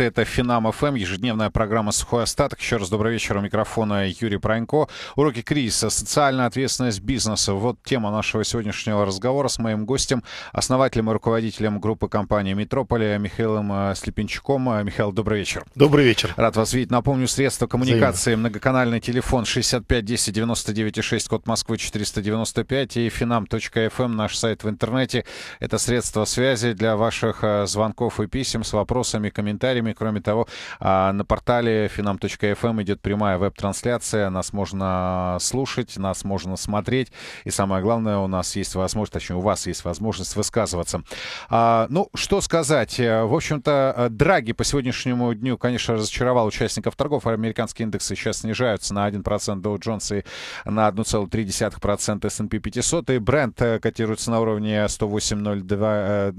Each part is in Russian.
Слушайте, это Финам ФМ, эм», ежедневная программа «Сухой остаток». Еще раз добрый вечер. У микрофона Юрий Пронько. Уроки кризиса, социальная ответственность бизнеса. Вот тема нашего сегодняшнего разговора с моим гостем, основателем и руководителем группы компании «Метрополия» Михаилом э, Слепенчуком. Э, Михаил, добрый вечер. Добрый вечер. Рад вас видеть. Напомню, средства коммуникации, Взаимно. многоканальный телефон 65 10 99 6, код Москвы 495 и finam.fm, эм, наш сайт в интернете. Это средства связи для ваших э, звонков и писем с вопросами, комментариями программе. Кроме того, а, на портале finam.fm идет прямая веб-трансляция. Нас можно слушать, нас можно смотреть. И самое главное, у нас есть возможность, точнее, у вас есть возможность высказываться. А, ну, что сказать? Э, в общем-то, э, Драги по сегодняшнему дню, конечно, разочаровал участников торгов. Американские индексы сейчас снижаются на 1% Dow Jones и на 1,3% S&P 500. И бренд э, котируется на уровне 108.02,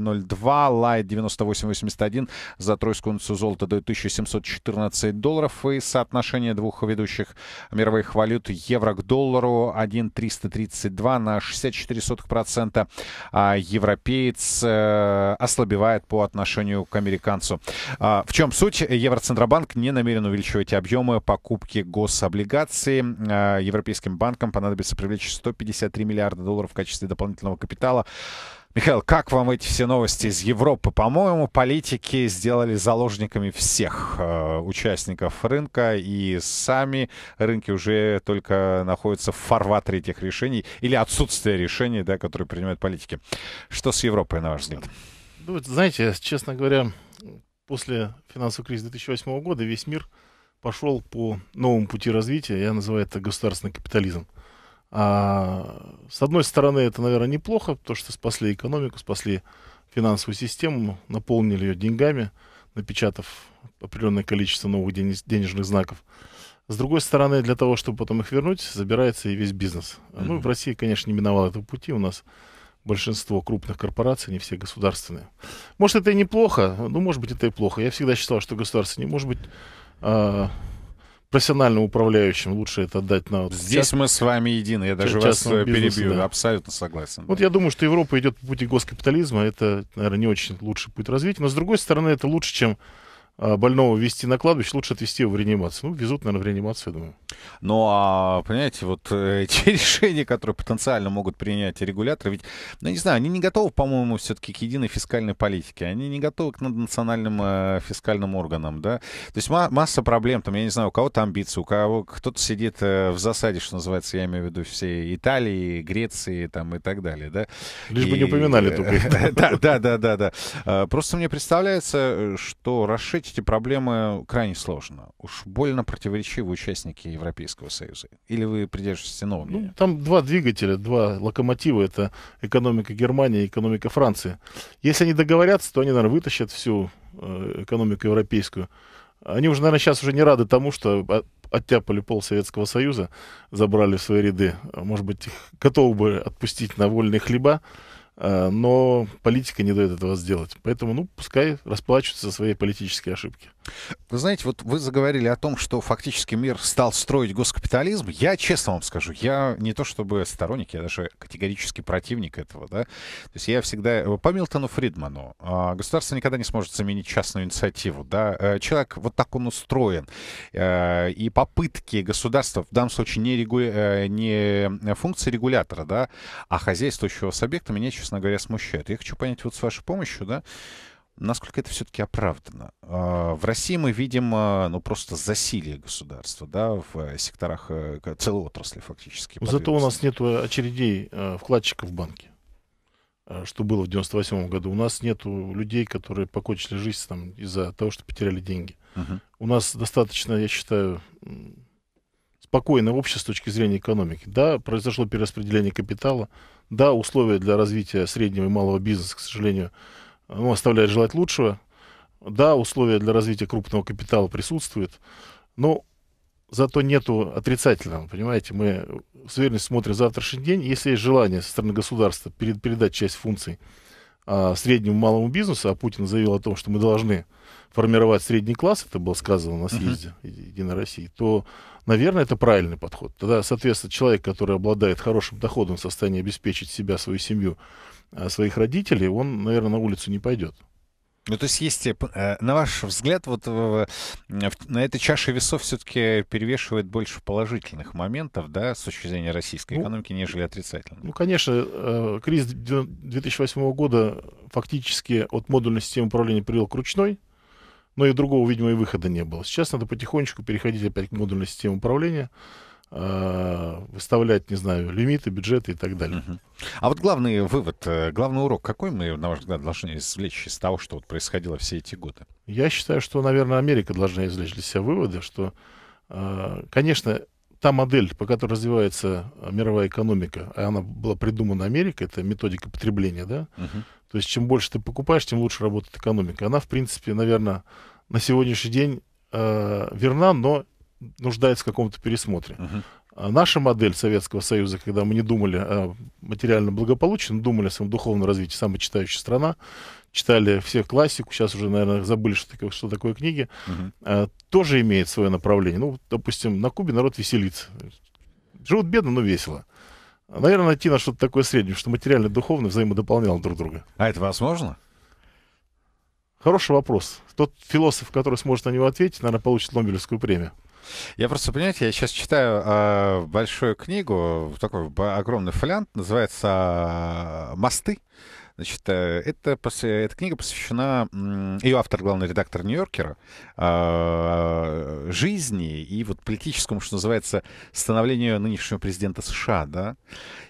Light 98.81 за тройскую унцию золото дает 1714 долларов. И соотношение двух ведущих мировых валют евро к доллару 1,332 на 64%. А европеец э, ослабевает по отношению к американцу. А, в чем суть? Евроцентробанк не намерен увеличивать объемы покупки гособлигаций. А, европейским банкам понадобится привлечь 153 миллиарда долларов в качестве дополнительного капитала. Михаил, как вам эти все новости из Европы? По-моему, политики сделали заложниками всех э, участников рынка, и сами рынки уже только находятся в фарватере этих решений или отсутствие решений, да, которые принимают политики. Что с Европой, на ваш взгляд? Ну, знаете, честно говоря, после финансового кризиса 2008 года весь мир пошел по новому пути развития, я называю это государственный капитализм. А, с одной стороны, это, наверное, неплохо, то, что спасли экономику, спасли финансовую систему, наполнили ее деньгами, напечатав определенное количество новых денежных знаков. С другой стороны, для того, чтобы потом их вернуть, забирается и весь бизнес. Mm-hmm. Ну, в России, конечно, не миновал этого пути. У нас большинство крупных корпораций, не все государственные. Может, это и неплохо, ну, может быть, это и плохо. Я всегда считал, что государство не может быть а, профессиональным управляющим лучше это отдать на... Вот, Здесь част... мы с вами едины, я даже вас э, бизнесу, перебью, да. абсолютно согласен. Вот да. я думаю, что Европа идет по пути госкапитализма, это, наверное, не очень лучший путь развития, но, с другой стороны, это лучше, чем Э, больного везти на кладбище, лучше отвезти его в реанимацию. Ну, везут, наверное, в реанимацию, думаю. Ну, а, понимаете, вот э, эти решения, которые потенциально могут принять регуляторы, ведь, ну, не знаю, они не готовы, по-моему, все-таки к единой фискальной политике. Они не готовы к национальным э, фискальным органам, да. То есть ма- масса проблем, там, я не знаю, у кого-то амбиции, у кого кто-то сидит э, в засаде, что называется, я имею в виду всей Италии, Греции, там, и так далее, да. Лишь и... бы не упоминали тупые. да, да, да, да. Э, просто мне представляется, что расширить эти проблемы крайне сложно. Уж больно противоречивы участники Европейского Союза. Или вы придерживаетесь иного Ну, там два двигателя, два локомотива. Это экономика Германии и экономика Франции. Если они договорятся, то они, наверное, вытащат всю э, экономику европейскую. Они уже, наверное, сейчас уже не рады тому, что оттяпали пол Советского Союза, забрали в свои ряды. Может быть, их готовы бы отпустить на вольные хлеба. А, но политика не дает этого сделать. Поэтому, ну, пускай расплачиваются за свои политические ошибки. Вы знаете, вот вы заговорили о том, что фактически мир стал строить госкапитализм. Я честно вам скажу, я не то чтобы сторонник, я даже категорически противник этого. Да? То есть я всегда... Э, по Милтону Фридману а, государство никогда не сможет заменить частную инициативу. Да? Э, человек вот так он устроен. Э, и попытки государства, в данном случае не, регу... не функции регулятора, да? а хозяйствующего с объектами, меня, честно говоря, смущает. Я хочу понять вот с вашей помощью, да, насколько это все-таки оправдано? А, в России мы видим а, ну, просто засилие государства да, в э, секторах э, целой отрасли фактически. Ну, зато у нас нет э, очередей вкладчиков в банке что было в 98 году. У нас нет людей, которые покончили жизнь там, из-за того, что потеряли деньги. uh У нас достаточно, я считаю, спокойное общество с точки зрения экономики. Да, произошло перераспределение капитала. Да, условия для развития среднего и малого бизнеса, к сожалению, оно оставляет желать лучшего. Да, условия для развития крупного капитала присутствуют, но зато нету отрицательного, понимаете? Мы с уверенностью смотрим завтрашний день. Если есть желание со стороны государства перед передать часть функций а, среднему малому бизнесу, а Путин заявил о том, что мы должны формировать средний класс, это было сказано на съезде uh-huh. Единой России, то, наверное, это правильный подход. Тогда, соответственно, человек, который обладает хорошим доходом, в состоянии обеспечить себя, свою семью, а своих родителей, он, наверное, на улицу не пойдет. Ну, то есть есть, э, э, на ваш взгляд, вот э, на этой чаше весов все-таки перевешивает больше положительных моментов, да, с точки зрения российской ну, экономики, нежели отрицательных? Ну, конечно, кризис 2008 года фактически от модульной системы управления привел к ручной, но и другого, видимо, и выхода не было. Сейчас надо потихонечку переходить опять к модульной системе управления, Э, выставлять, не знаю, лимиты, бюджеты и так далее. Uh-huh. А вот главный вывод, э, главный урок, какой мы, на ваш взгляд, должны извлечь из того, что вот происходило все эти годы? Я считаю, что, наверное, Америка должна извлечь для себя выводы, что, э, конечно, та модель, по которой развивается мировая экономика, а она была придумана Америкой, это методика потребления, да? Uh-huh. То есть чем больше ты покупаешь, тем лучше работает экономика. Она, в принципе, наверное, на сегодняшний день верна, но нуждается в каком-то пересмотре. Uh-huh. наша модель Советского Союза, когда мы не думали о материальном благополучии, но думали о своем духовном развитии, самая читающая страна, читали всех классику, сейчас уже, наверное, забыли, что такое, что такое книги, uh-huh. тоже имеет свое направление. Ну, допустим, на Кубе народ веселится. Живут бедно, но весело. Наверное, найти на что-то такое среднее, что материально и духовно взаимодополняло друг друга. А это возможно? Хороший вопрос. Тот философ, который сможет на него ответить, наверное, получит Нобелевскую премию. Я просто, понимаете, я сейчас читаю э, большую книгу, такой огромный фолиант, называется «Мосты». Значит, э, это, эта книга посвящена, ее автор, главный редактор Нью-Йоркера, а, жизни и вот политическому, что называется, становлению нынешнего президента США, да.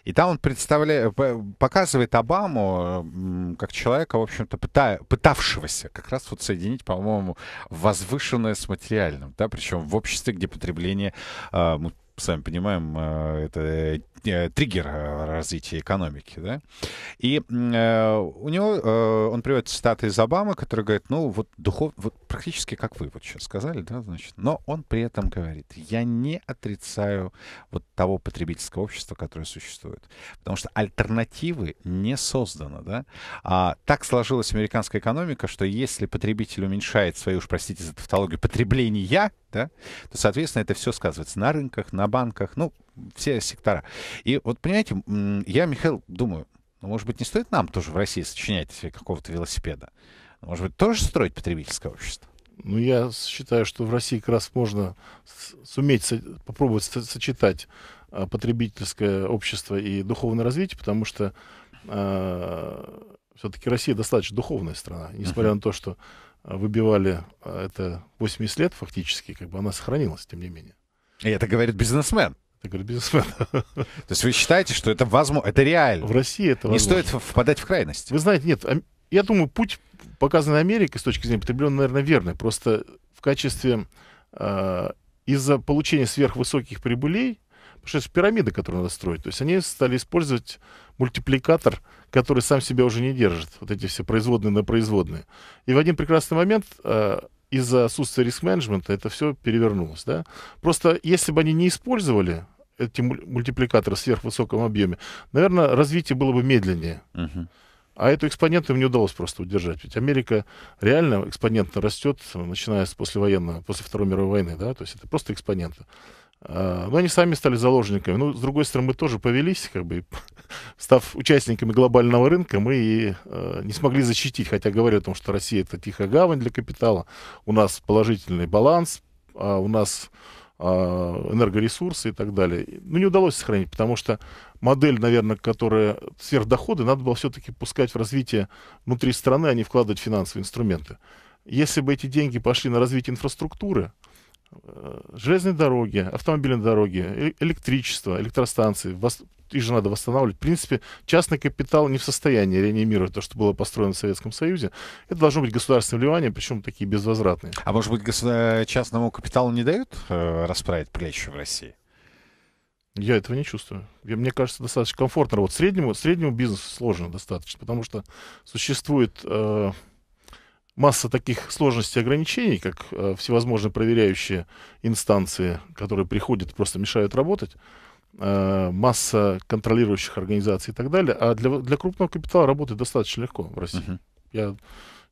И там он представляет, показывает Обаму как человека, в общем-то, пыта, пытавшегося как раз вот соединить, по-моему, возвышенное с материальным, да, причем в обществе, где потребление а, мы сами понимаем, а, это Э, триггер э, развития экономики, да. И э, у него, он приводит цитаты из Обамы, который говорит, ну, вот, духов, вот практически как вы вот сейчас сказали, да, значит, но он при этом говорит, я не отрицаю вот того потребительского общества, которое существует, потому что альтернативы не создано, да. А, так сложилась американская экономика, что если потребитель уменьшает свою, уж простите за тавтологию, потребление, да, то, соответственно, это все сказывается на рынках, на банках, ну, все сектора. И вот, понимаете, я, Михаил, думаю, ну, может быть, не стоит нам тоже в России сочинять себе какого-то велосипеда? Может быть, тоже строить потребительское общество? Ну, я считаю, что в России как раз можно суметь со- попробовать со- сочетать а, потребительское общество и духовное развитие, потому что а, все-таки Россия достаточно духовная страна, несмотря uh-huh. на то, что а, выбивали а, это 80 лет фактически, как бы она сохранилась, тем не менее. И это говорит бизнесмен. Я говорю, бизнесмена. То есть вы считаете, что это возможно, это реально? В России это возможно. Не стоит впадать в крайность. Вы знаете, нет, я думаю, путь, показанный Америкой с точки зрения потреблен, наверное, верный. Просто в качестве э, из-за получения сверхвысоких прибылей, потому что это пирамиды, которые надо строить, то есть они стали использовать мультипликатор, который сам себя уже не держит, вот эти все производные на производные. И в один прекрасный момент э, из-за отсутствия риск-менеджмента это все перевернулось. Да? Просто если бы они не использовали эти мультипликаторы в сверхвысоком объеме, наверное, развитие было бы медленнее. Uh-huh. А эту экспоненту им не удалось просто удержать. Ведь Америка реально экспонентно растет, начиная с послевоенного, после Второй мировой войны. Да? То есть это просто экспоненты. А, но они сами стали заложниками. Ну, с другой стороны, мы тоже повелись, как бы, став участниками глобального рынка, мы и э, не смогли защитить, хотя говорю о том, что Россия это тихая гавань для капитала, у нас положительный баланс, а у нас э, энергоресурсы и так далее. Ну, не удалось сохранить, потому что модель, наверное, которая сверхдоходы, надо было все-таки пускать в развитие внутри страны, а не вкладывать финансовые инструменты. Если бы эти деньги пошли на развитие инфраструктуры, Э, железные дороги, автомобильные дороги, э, электричество, электростанции. Их же надо восстанавливать. В принципе, частный капитал не в состоянии реанимировать то, что было построено в Советском Союзе. Это должно быть государственное вливание, причем такие безвозвратные. А может быть, частному капиталу не дают э, расправить плечи в России? Я этого не чувствую. Я, мне кажется, достаточно комфортно. Вот среднему, среднему бизнесу сложно достаточно, потому что существует... Э, масса таких сложностей и ограничений, как э, всевозможные проверяющие инстанции, которые приходят, просто мешают работать, э, масса контролирующих организаций и так далее. А для, для крупного капитала работает достаточно легко в России. Uh-huh. Я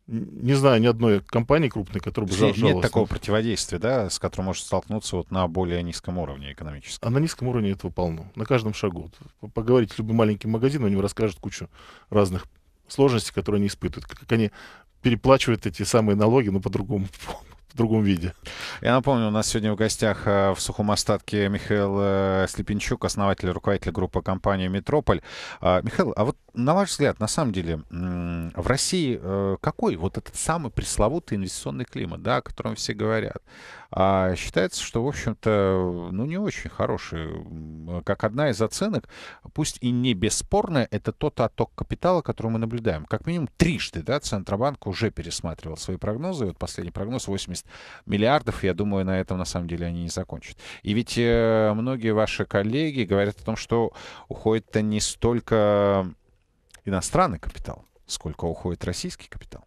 не знаю ни одной компании крупной, которая бы жаловалась. Нет такого противодействия, да, с которым может столкнуться вот на более низком уровне экономическом. А на низком уровне этого полно. На каждом шагу. Поговорить с любым маленьким магазином, они расскажут кучу разных сложностей, которые они испытывают, как они переплачивает эти самые налоги, но по-другому. в другом виде. Я напомню, у нас сегодня в гостях э, в сухом остатке Михаил э, Слепенчук, основатель и руководитель группы компании «Метрополь». А, Михаил, а вот на ваш взгляд, на самом деле, в России э, какой вот этот самый пресловутый инвестиционный климат, да, о котором все говорят? А считается, что, в общем-то, ну, не очень хороший. Как одна из оценок, пусть и не бесспорная, это тот отток капитала, который мы наблюдаем. Как минимум трижды, да, Центробанк уже пересматривал свои прогнозы. Вот последний прогноз 80 стоимость миллиардов, я думаю, на этом на самом деле они не закончат. И ведь э, многие ваши коллеги говорят о том, что уходит-то не столько иностранный капитал, сколько уходит российский капитал.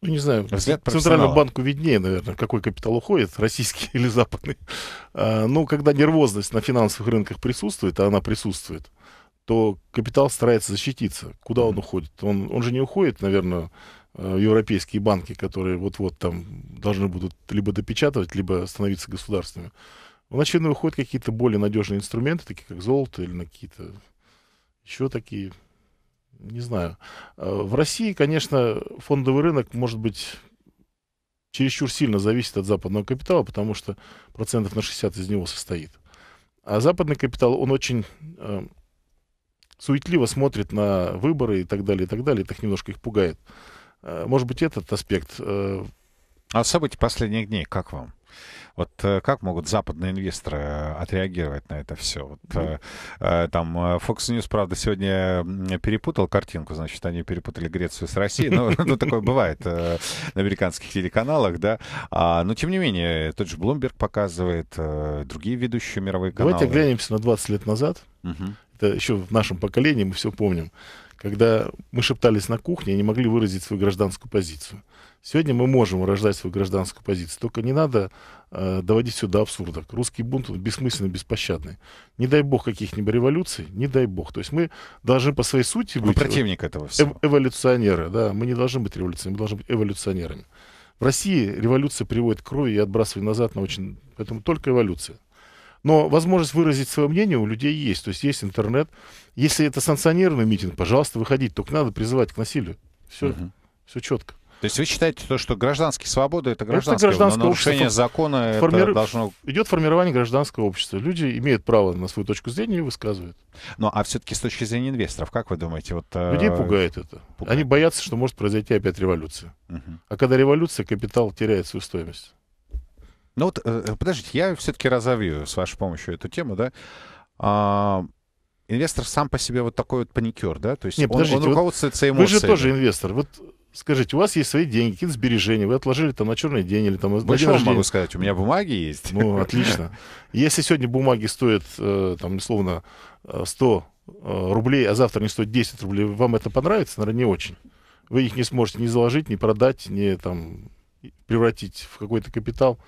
Ну, не знаю, Взгляд Центральному банку виднее, наверное, какой капитал уходит, российский или западный. А, ну, когда нервозность на финансовых рынках присутствует, а она присутствует, то капитал старается защититься. Куда он уходит? Он, он же не уходит, наверное, Э, европейские банки, которые вот-вот там должны будут либо допечатывать, либо становиться государственными, в очевидно выходят какие-то более надежные инструменты, такие как золото или на какие-то еще такие, не знаю. Э, в России, конечно, фондовый рынок может быть чересчур сильно зависит от западного капитала, потому что процентов на 60 из него состоит. А западный капитал, он очень э, суетливо смотрит на выборы и так далее, и так далее. так немножко их пугает. Э, может быть, этот аспект... Э, а события последних дней, как вам? Вот э, как могут западные инвесторы отреагировать на это все? Вот, mm Там Fox News, правда, сегодня перепутал картинку, значит, они перепутали Грецию с Россией. Ну, ну такое бывает на американских телеканалах, да. А, но, тем не менее, тот же Bloomberg показывает, другие ведущие мировые каналы. Давайте оглянемся на 20 лет назад. Mm Это еще в нашем поколении, мы все помним когда мы шептались на кухне и не могли выразить свою гражданскую позицию. Сегодня мы можем выражать свою гражданскую позицию, только не надо э, доводить все до абсурда. Русский бунт он бессмысленный, беспощадный. Не дай бог каких-нибудь революций, не дай бог. То есть мы должны по своей сути быть... Вы противник этого э, всего. Э эволюционеры, да. Мы не должны быть революционерами, мы должны быть эволюционерами. В России революция приводит к крови и отбрасывает назад на очень... Поэтому только эволюция. Но возможность выразить свое мнение у людей есть. То есть есть интернет. Если это санкционированный митинг, пожалуйста, выходить. Только надо призывать к насилию. Все, угу. все четко. То есть вы считаете то, что гражданские свободы это гражданское, это гражданское но нарушение общество. закона Форми... это должно... Идет формирование гражданского общества. Люди имеют право на свою точку зрения и высказывают. Ну, а все-таки с точки зрения инвесторов, как вы думаете? Вот, э, Людей пугает это. Пугает. Они боятся, что может произойти опять революция. Угу. А когда революция, капитал теряет свою стоимость. Ну вот, э, э, подождите, я все-таки разовью с вашей помощью эту тему, да. А, инвестор сам по себе вот такой вот паникер, да? То есть Нет, он, подождите, он руководствуется эмоциями. Вы же тоже инвестор. Вот скажите, у вас есть свои деньги, какие-то сбережения, вы отложили там на черный день или там... Больше вам могу сказать, у меня бумаги есть. Ну, отлично. Если сегодня бумаги стоят, э, там, условно, 100 рублей, а завтра не стоят 10 рублей, вам это понравится? Наверное, не очень. Вы их не сможете ни заложить, ни продать, ни там превратить в какой-то капитал.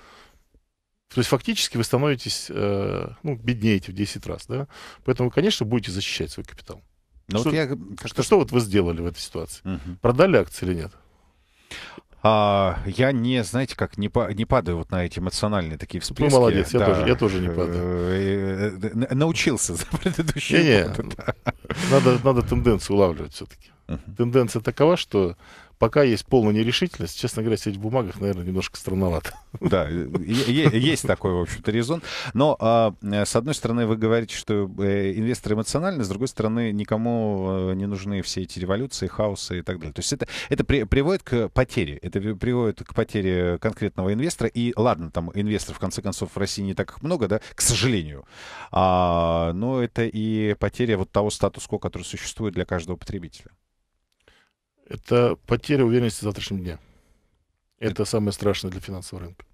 То есть фактически вы становитесь, э, ну, беднеете в 10 раз, да? Поэтому, конечно, будете защищать свой капитал. Но ну, что, вот я как что, что вот вы сделали в этой ситуации? Угу. Продали акции или нет? А, я не, знаете, как не, па- не падаю вот на эти эмоциональные такие ну, всплески. Ну, молодец, да. я, тоже, я тоже не падаю. Э, э, э, научился за предыдущие не, годы. Не. Да. Надо, надо тенденцию улавливать все-таки. Угу. Тенденция такова, что пока есть полная нерешительность. Честно говоря, сидеть в бумагах, наверное, немножко странновато. Да, есть такой, в общем-то, резон. Но, а, э, с одной стороны, вы говорите, что э, инвесторы эмоциональны, с другой стороны, никому э, не нужны все эти революции, хаосы и так далее. То есть это, это при, приводит к потере. Это приводит к потере конкретного инвестора. И ладно, там инвесторов, в конце концов, в России не так много, да, к сожалению. А, но это и потеря вот того статус-кво, который существует для каждого потребителя. Это потеря уверенности в завтрашнем дне. Это самое страшное для финансового рынка.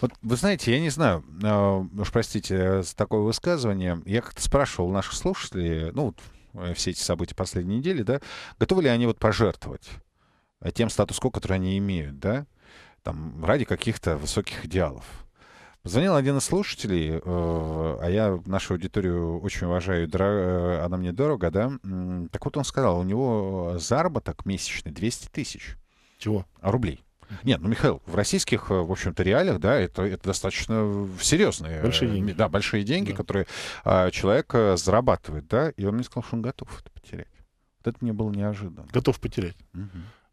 Вот вы знаете, я не знаю, э, уж простите за такое высказывание, я как-то спрашивал наших слушателей, ну, вот, э, все эти события последней недели, да, готовы ли они вот пожертвовать э, тем статус-кво, который они имеют, да, там, ради каких-то высоких идеалов. Позвонил один из слушателей, э, а я нашу аудиторию очень уважаю, э, она мне дорога, да? Так вот он сказал, у него заработок месячный 200 тысяч. Чего? Рублей. Нет, ну, Михаил, в российских, э, в общем-то, реалиях, да, это, это достаточно серьезные... Большие деньги. Да, большие деньги, да. которые а, человек зарабатывает, да, и он мне сказал, что он готов это потерять. Вот это мне было неожиданно. Готов потерять. Угу.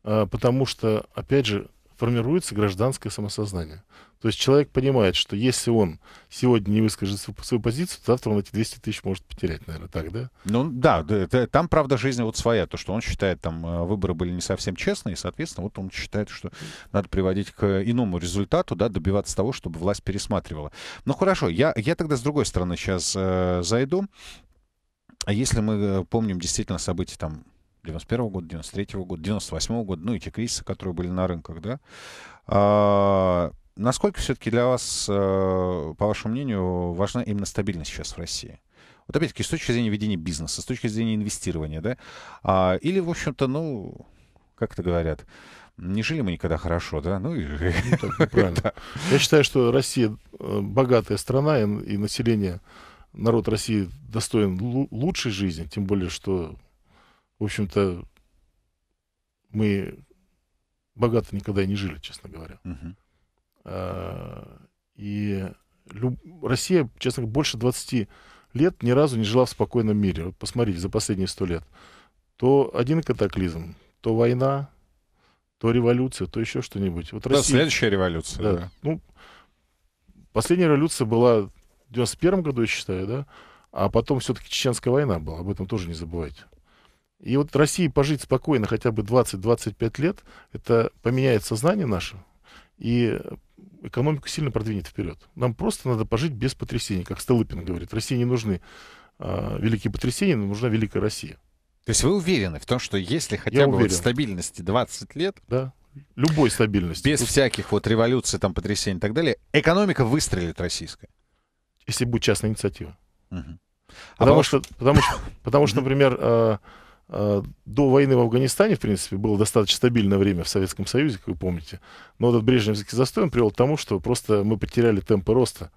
А, потому что, опять же, формируется гражданское самосознание. То есть человек понимает, что если он сегодня не выскажет свою, свою позицию, то завтра он эти 200 тысяч может потерять, наверное, так, да? Ну да, да, там правда жизнь вот своя, то, что он считает, там э, выборы были не совсем честные, и, соответственно, вот он считает, что надо приводить к иному результату, да, добиваться того, чтобы власть пересматривала. Ну хорошо, я, я тогда с другой стороны сейчас э, зайду. А если мы э, помним действительно события там 91 года, 93 -го года, 98 -го года, ну и те кризисы, которые были на рынках, да. А, насколько все-таки для вас, э, по вашему мнению, важна именно стабильность сейчас в России? Вот опять-таки, с точки зрения ведения бизнеса, с точки зрения инвестирования, да? А, или, в общем-то, ну, как это говорят, не жили мы никогда хорошо, да? Ну, и... ну так неправильно. Я считаю, что Россия э, богатая страна, и население, народ России достоин лучшей жизни, тем более, что в общем-то, мы богато никогда и не жили, честно говоря. Угу. А, и люб... Россия, честно говоря, больше 20 лет ни разу не жила в спокойном мире. Вот посмотрите, за последние 100 лет. То один катаклизм, то война, то революция, то еще что-нибудь. Вот да, Россия... следующая революция. Да. Да. Ну, последняя революция была в 91 году, я считаю, да? А потом все-таки Чеченская война была, об этом тоже не забывайте. И вот России пожить спокойно хотя бы 20-25 лет, это поменяет сознание наше, и экономику сильно продвинет вперед. Нам просто надо пожить без потрясений, как Столыпин говорит. России не нужны э, великие потрясения, но нужна великая Россия. То есть вы уверены в том, что если хотя Я бы уверен. вот стабильности 20 лет, да. любой стабильности, без Тут... всяких вот революций, там потрясений и так далее, экономика выстрелит российская? Если будет частная инициатива. Угу. А потому, а что, потому что, потому что, например, а, Э, до войны в Афганистане, в принципе, было достаточно стабильное время в Советском Союзе, как вы помните. Но этот брежневский застой он привел к тому, что просто мы потеряли темпы роста.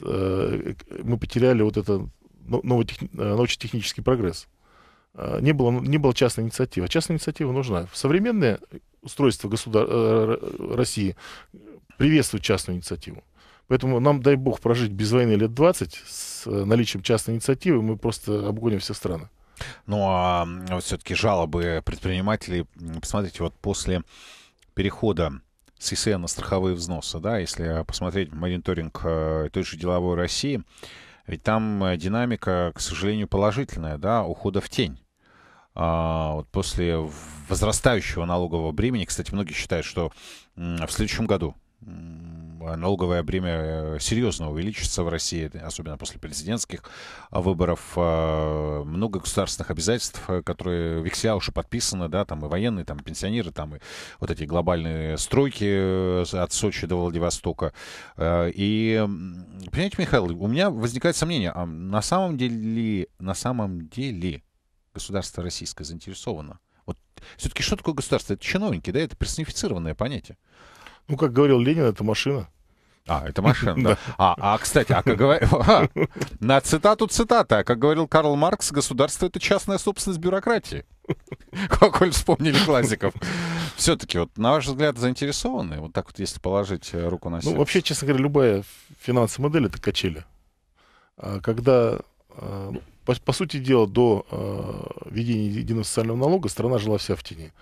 Э, мы потеряли вот этот новый э, научно-технический прогресс. Не было, не было частной инициативы. А частная инициатива нужна. Современное устройство государ... России приветствует частную инициативу. Поэтому нам, дай бог, прожить без войны лет 20 с наличием частной инициативы, мы просто обгоним все страны. Ну а, а все-таки жалобы предпринимателей, посмотрите, вот после перехода с ИСН на страховые взносы, да, если посмотреть мониторинг э, той же деловой России, ведь там э, динамика, к сожалению, положительная, да, ухода в тень. А, вот после возрастающего налогового бремени, кстати, многие считают, что в следующем году а, налоговое бремя э, серьезно увеличится в России, особенно после президентских а, выборов. А, много государственных обязательств, э, которые векселя уже подписаны, да, там и военные, там и пенсионеры, там и вот эти глобальные стройки э, от Сочи до Владивостока. И, понимаете, Михаил, у меня возникает сомнение, а на самом деле, на самом деле государство российское заинтересовано? Вот все-таки что такое государство? Это чиновники, да, это персонифицированное понятие. Ну, как говорил Ленин, это машина. А, это машина, да. А, а кстати, а как говорил... на цитату цитата. А как говорил Карл Маркс, государство — это частная собственность бюрократии. Коль вспомнили классиков. Все-таки, вот, на ваш взгляд, заинтересованы? Вот так вот, если положить э, руку на ну, сердце. Ну, вообще, честно говоря, любая финансовая модель — это качели. А, когда, э, по, по сути дела, до э, введения единого социального налога страна жила вся в тени.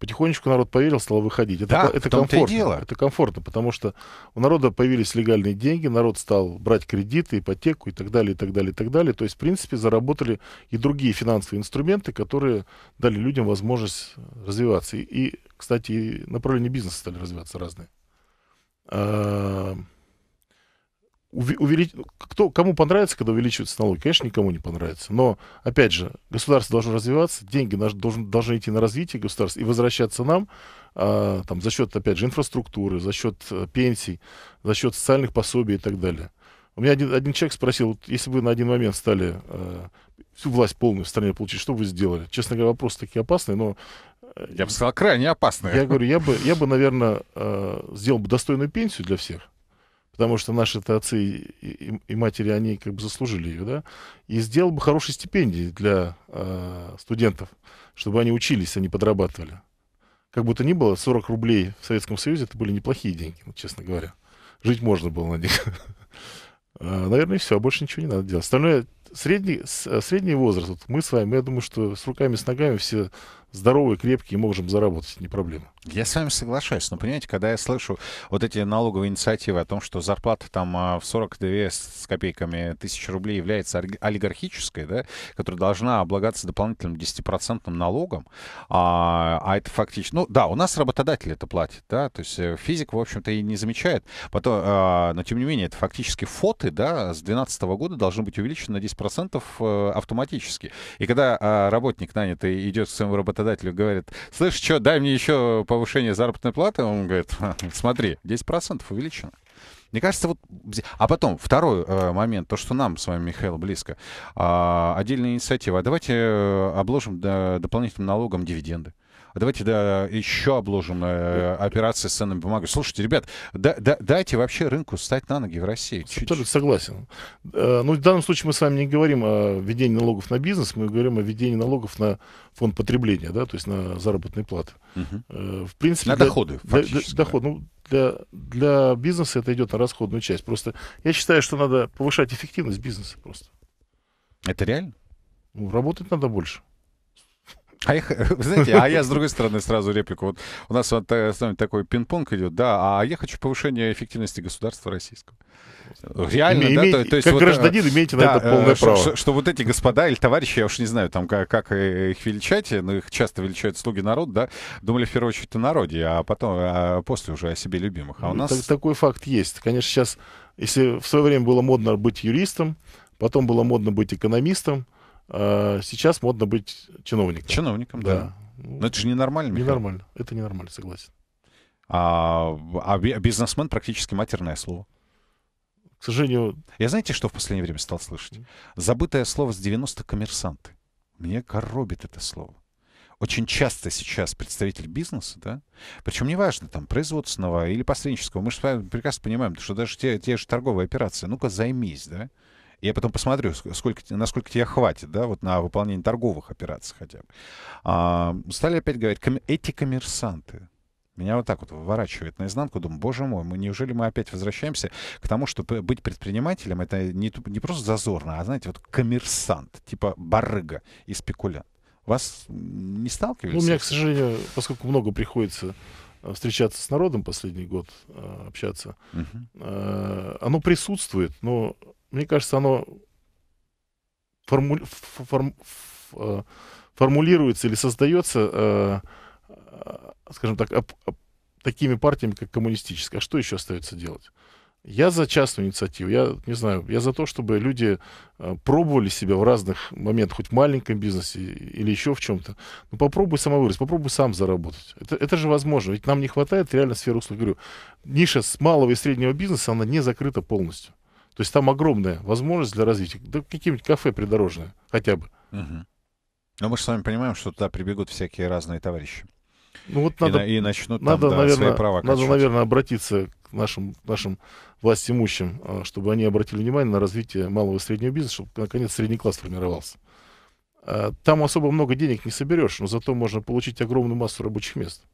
Потихонечку народ поверил, стал выходить. Это, да, это комфортно. дело. Это комфортно, потому что у народа появились легальные деньги, народ стал брать кредиты, ипотеку и так далее, и так далее, и так далее. То есть, в принципе, заработали и другие финансовые инструменты, которые дали людям возможность развиваться. И, кстати, и направления бизнеса стали развиваться разные. А, увелич... Кто, кому понравится, когда увеличиваются налоги? Конечно, никому не понравится. Но, опять же, государство должно развиваться, деньги наш, должен, должны идти на развитие государства и возвращаться нам а, там, за счет, опять же, инфраструктуры, за счет а, пенсий, за счет социальных пособий и так далее. У меня один, один человек спросил, вот, если бы на один момент стали э, всю власть полную в стране получить, что бы вы сделали? Честно говоря, вопрос такие опасные, но... Э, я бы сказал, крайне опасные. Я говорю, я бы, я бы наверное, э, сделал бы достойную пенсию для всех потому что наши отцы и, и, и матери, они как бы заслужили ее, да, и сделал бы хорошие стипендии для э, студентов, чтобы они учились, они подрабатывали. Как бы то ни было, 40 рублей в Советском Союзе это были неплохие деньги, честно говоря. Жить можно было на них. А, наверное, все, а больше ничего не надо делать. Остальное средний, э, средний возраст, вот мы с вами, я думаю, что с руками, с ногами все здоровые, крепкие, можем заработать, не проблема. Я с вами соглашаюсь, но понимаете, когда я слышу вот эти налоговые инициативы о том, что зарплата там а, в 42 с копейками тысяч рублей является олигархической, да, которая должна облагаться дополнительным 10% налогом, а, а это фактически... Ну да, у нас работодатель это платит, да, то есть э, физик, в общем-то, и не замечает, потом, а, но тем не менее, это фактически фоты, да, с 2012 года должны быть увеличены на 10% э, автоматически. И когда а, работник нанятый идет к своему работодателю говорит, слышь, что, дай мне еще повышение заработной платы, он говорит, смотри, 10% увеличено. Мне кажется, вот... А потом, второй э, момент, то, что нам с вами, Михаил, близко. Э, отдельная инициатива. А давайте э, обложим до, дополнительным налогом дивиденды. Э, а давайте да, еще обложим э, операции с ценными бумагами. Слушайте, ребят, да, да, дайте вообще рынку встать на ноги в России. чуть Чуть... согласен. Э, ну, в данном случае мы с вами не говорим о введении налогов на бизнес, мы говорим о введении налогов на фонд потребления, да, то есть на заработные платы. Угу. В принципе, на для, доходы, для, для, доход, ну, для, для бизнеса это идет на расходную часть. Просто я считаю, что надо повышать эффективность бизнеса просто. Это реально? Ну, работать надо больше. А я, знаете, а я с другой стороны сразу реплику. Вот у нас вот э, с нами такой пинг-понг идет, да, а я хочу повышения эффективности государства российского. Реально, Име, да? То, то есть как вот, э, гражданин имеете да, на это э, полное что, право. Что, что вот эти господа или товарищи, я уж не знаю, там как, как их величать, но их часто величают слуги народа, да, думали в первую очередь о народе, а потом, а после уже о себе любимых. А у нас... Так, такой факт есть. Конечно, сейчас, если в свое время было модно быть юристом, потом было модно быть экономистом, а, сейчас модно быть чиновником. Чиновником, да. да. Но это же ненормально, Михаил. Ненормально. Это ненормально, согласен. А, а бизнесмен практически матерное слово. К сожалению... Я знаете, что в последнее время стал слышать? Забытое слово с 90 коммерсанты. Мне коробит это слово очень часто сейчас представитель бизнеса, да, причем неважно, там, производственного или посреднического, мы же прекрасно понимаем, что даже те, те же торговые операции, ну-ка займись, да, я потом посмотрю, сколько, насколько тебя хватит, да, вот на выполнение торговых операций хотя бы. А, стали опять говорить, ком эти коммерсанты. Меня вот так вот выворачивает наизнанку. Думаю, боже мой, мы неужели мы опять возвращаемся к тому, что быть предпринимателем это не, не просто зазорно, а, знаете, вот коммерсант, типа барыга и спекулянт. Вас не сталкивались? Ну, у меня, к сожалению, поскольку много приходится э, встречаться с народом последний год, э, общаться, угу. оно присутствует, но мне кажется, оно форму... форм... Э, формулируется или создается, э, э, скажем так, такими партиями, как коммунистическая. А что еще остается делать? Я за частную инициативу, я не знаю, я за то, чтобы люди пробовали себя в разных моментах, хоть в маленьком бизнесе или еще в чем-то. Но ну, попробуй самовырасти, попробуй сам заработать. Это, это же возможно, ведь нам не хватает реально сферы услуг. Говорю, ниша с малого и среднего бизнеса, она не закрыта полностью. То есть там огромная возможность для развития. Да какие-нибудь кафе придорожное хотя бы. Угу. Но мы же с вами понимаем, что туда прибегут всякие разные товарищи. Ну вот надо, и, и начнут надо, там, да, наверное, свои права Надо, наверное, обратиться к нашим, нашим властимущим, а, чтобы они обратили внимание на развитие малого и среднего бизнеса, чтобы, наконец, средний класс формировался. А, там особо много денег не соберешь, но зато можно получить огромную массу рабочих мест.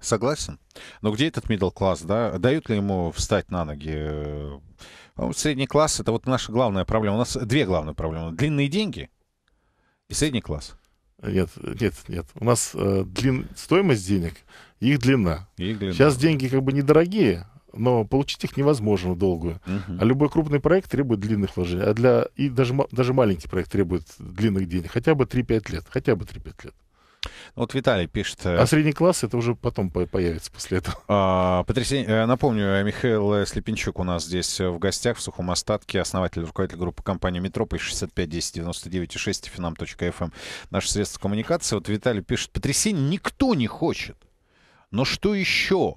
Согласен. Но где этот middle класс, да? Дают ли ему встать на ноги? Э, а средний класс — это вот наша главная проблема. У нас две главные проблемы. Длинные деньги и средний класс. Нет, нет, нет. У нас э, длин... стоимость денег, их длина. их длина. Сейчас деньги как бы недорогие, но получить их невозможно долгую. Угу. А любой крупный проект требует длинных вложений. А для... И даже, даже маленький проект требует длинных денег. Хотя бы 3-5 лет. Хотя бы 3-5 лет. Ну, вот Виталий пишет... Э, а средний класс это уже потом появится после этого. А, потрясение. Э, напомню, э, Михаил Слепенчук у нас здесь в гостях, в сухом остатке, основатель руководитель группы компании «Метрополь» 65 10 99 и 6 финам.фм. Эм. Наши средства коммуникации. Вот Виталий пишет, потрясение никто не хочет. Но что еще?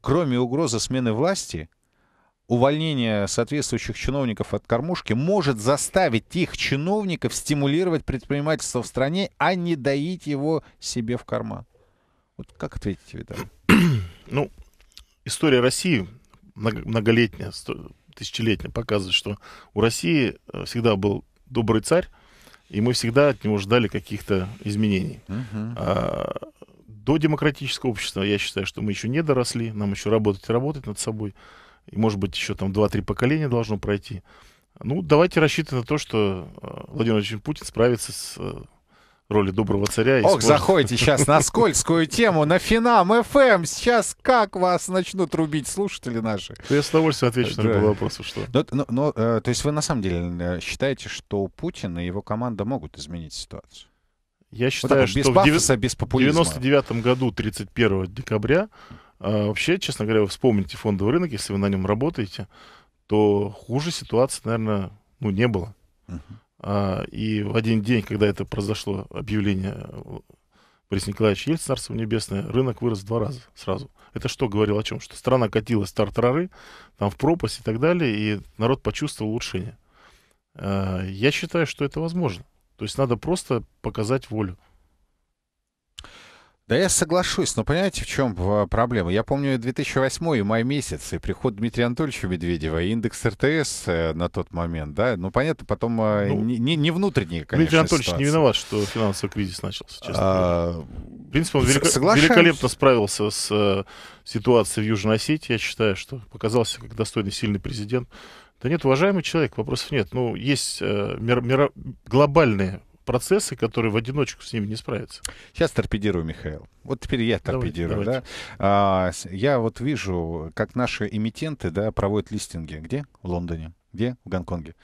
Кроме угрозы смены власти, увольнение соответствующих чиновников от кормушки может заставить их чиновников стимулировать предпринимательство в стране, а не доить его себе в карман. Вот как ответите, Виталий? Ну, история России многолетняя, тысячелетняя показывает, что у России э, всегда был добрый царь, и мы всегда от него ждали каких-то изменений. Угу. А, до демократического общества, я считаю, что мы еще не доросли, нам еще работать и работать над собой и, может быть, еще там 2-3 поколения должно пройти. Ну, давайте рассчитывать на то, что э, Владимир Владимирович Путин справится с э, роли доброго царя. Ох, использует... заходите сейчас на скользкую тему, на Финам ФМ. Эм. Сейчас как вас начнут рубить слушатели наши? Я с удовольствием отвечу на любой вопрос. Что... Но, но, но, э, то есть вы на самом деле считаете, что Путин и его команда могут изменить ситуацию? Я считаю, вот так, что без что пафоса, в 99 году, 31 декабря, а вообще, честно говоря, вы вспомните фондовый рынок, если вы на нем работаете, то хуже ситуации, наверное, ну, не было. Uh-huh. А, и в один день, когда это произошло, объявление э, Бориса Николаевича Ельцина, Царство Небесное, рынок вырос в два раза сразу. Это что говорило о чем? Что страна катилась тартарары, там в пропасть и так далее, и народ почувствовал улучшение. А, я считаю, что это возможно. То есть надо просто показать волю. Да я соглашусь, но понимаете, в чем э, проблема? Я помню 2008 и май месяц, и приход Дмитрия Анатольевича Медведева, и индекс РТС э, на тот момент, да? Ну, понятно, потом э, ну, не, не внутренние, конечно, Дмитрий Анатольевич ситуации. не виноват, что финансовый кризис начался, честно а, В принципе, он велик... великолепно справился с ситуацией в Южной Осетии, я считаю, что показался как достойный, сильный президент. Да нет, уважаемый человек, вопросов нет. Ну, есть э, мир, мир, глобальные процессы, которые в одиночку с ними не справятся. Сейчас торпедирую, Михаил. Вот теперь я торпедирую, давайте, да? Давайте. А, я вот вижу, как наши эмитенты, да, проводят листинги. Где? В Лондоне. Где? В Гонконге.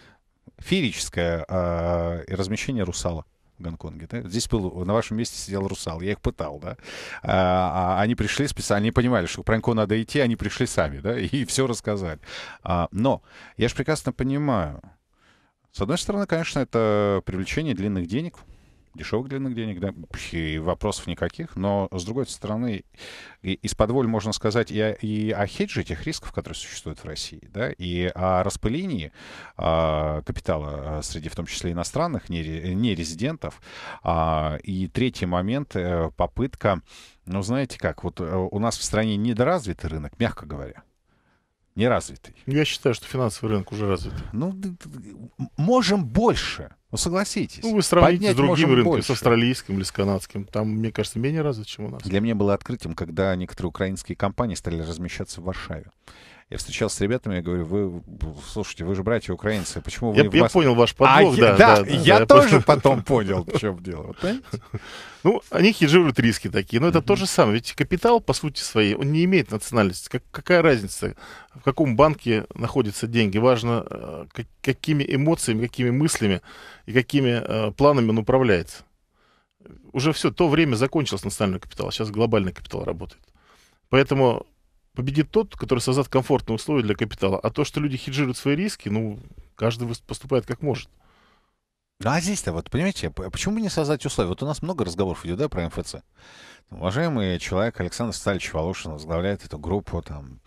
Феерическое а, размещение русала в Гонконге. Да? Здесь был, на вашем месте сидел русал, я их пытал, да. А, а они пришли специально, они понимали, что к Пронько надо идти, они пришли сами, да, и все рассказали. А, но я же прекрасно понимаю, с одной стороны, конечно, это привлечение длинных денег, дешевых длинных денег, да, и вопросов никаких. Но, с другой стороны, из-под воль можно сказать и о, и о хедже этих рисков, которые существуют в России, да, и о распылении а, капитала а, среди, в том числе, иностранных, нерезидентов. А, и третий момент э, — попытка, ну, знаете как, вот э, у нас в стране недоразвитый рынок, мягко говоря, не развитый. Ну, я считаю, что финансовый рынок уже развит. Ну, можем больше. Ну, согласитесь. Ну, вы сравните Поднять с другим рынком, больше. с австралийским или с канадским. Там, мне кажется, менее развит, чем у нас. Для меня было открытием, когда некоторые украинские компании стали размещаться в Варшаве. Я встречался с ребятами, я говорю, вы, слушайте, вы же братья украинцы, почему вы... Я, я понял ваш подвох, а да, я, да, да. Я да, тоже я... потом понял, в чем дело, вот понимаете? Ну, они хеджируют риски такие, но это mm-hmm. то же самое. Ведь капитал, по сути своей, он не имеет национальности. Как, какая разница, в каком банке находятся деньги? Важно, э, как, какими эмоциями, какими мыслями и какими э, планами он управляется. Уже все, то время закончилось национальный капитал, а сейчас глобальный капитал работает. Поэтому победит тот, который создаст комфортные условия для капитала. А то, что люди хеджируют свои риски, ну, каждый поступает как может. Ну, а здесь-то вот, понимаете, почему бы не создать условия? Вот у нас много разговоров идет, да, про МФЦ. Уважаемый человек Александр Стальевич Волошин возглавляет эту группу, там,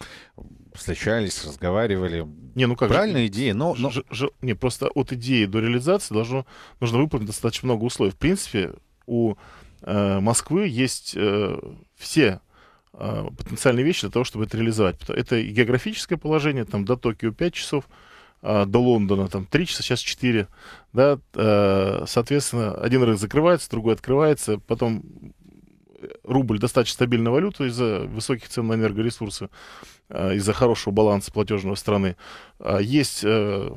встречались, разговаривали. Не, ну как Правильная же, идея, но... но... Ж, ж, не, просто от идеи до реализации должно, нужно выполнить достаточно много условий. В принципе, у э, Москвы есть э, все а, потенциальные вещи для того, чтобы это реализовать. Это и географическое положение, там до Токио 5 часов, а, до Лондона там 3 часа, сейчас 4. Да, а, соответственно, один рынок закрывается, другой открывается, потом э, рубль достаточно стабильная валюта из-за высоких цен на энергоресурсы, из-за хорошего баланса платежного страны. Есть э,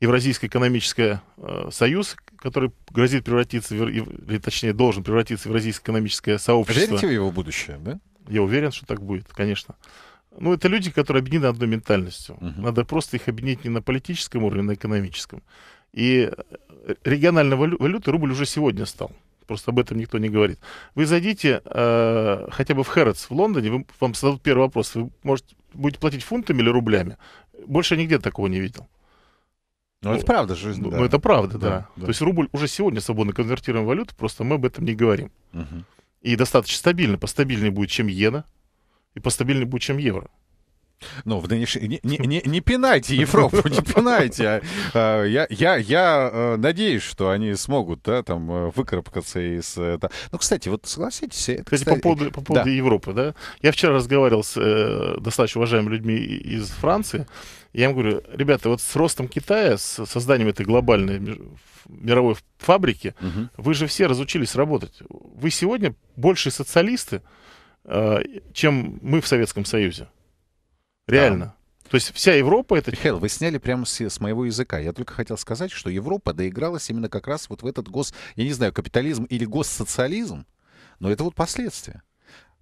Евразийский экономический э, союз, который грозит превратиться, или точнее должен превратиться в Евразийское экономическое сообщество. Верите в его будущее, да? Я уверен, что так будет, конечно. Ну, это люди, которые объединены одной ментальностью. Угу. Надо просто их объединить не на политическом уровне, а на экономическом. И э, региональной валюты рубль уже сегодня стал. Просто об этом никто не говорит. Вы зайдите э, хотя бы в Хэрротс в Лондоне, вы, вам зададут первый вопрос. Вы можете, будете платить фунтами или рублями? Больше нигде такого не видел. Ну, это правда же. Ну, да. Ну, это правда, да. да. То есть рубль уже сегодня свободно конвертируем валюту, просто мы об этом не говорим. Угу. И достаточно стабильно, постабильнее будет, чем иена, и постабильнее будет, чем евро. Ну, в нынешней... Не, не, не, не пинайте Европу, не пинайте. А, а я, я, я э, надеюсь, что они смогут, да, там, э, выкарабкаться из... Да. Э, ну, кстати, вот согласитесь... Это, кстати, кстати, по поводу, по поводу да. Европы, да. Я вчера разговаривал с э, достаточно уважаемыми людьми из Франции, я им говорю, ребята, вот с ростом Китая, с созданием этой глобальной мировой фабрики, угу. вы же все разучились работать. Вы сегодня больше социалисты, э, чем мы в Советском Союзе. Реально. Да. То есть вся Европа это... Михаил, вы сняли прямо с, с моего языка. Я только хотел сказать, что Европа доигралась именно как раз вот в этот гос... Я не знаю, капитализм или госсоциализм, но это вот последствия.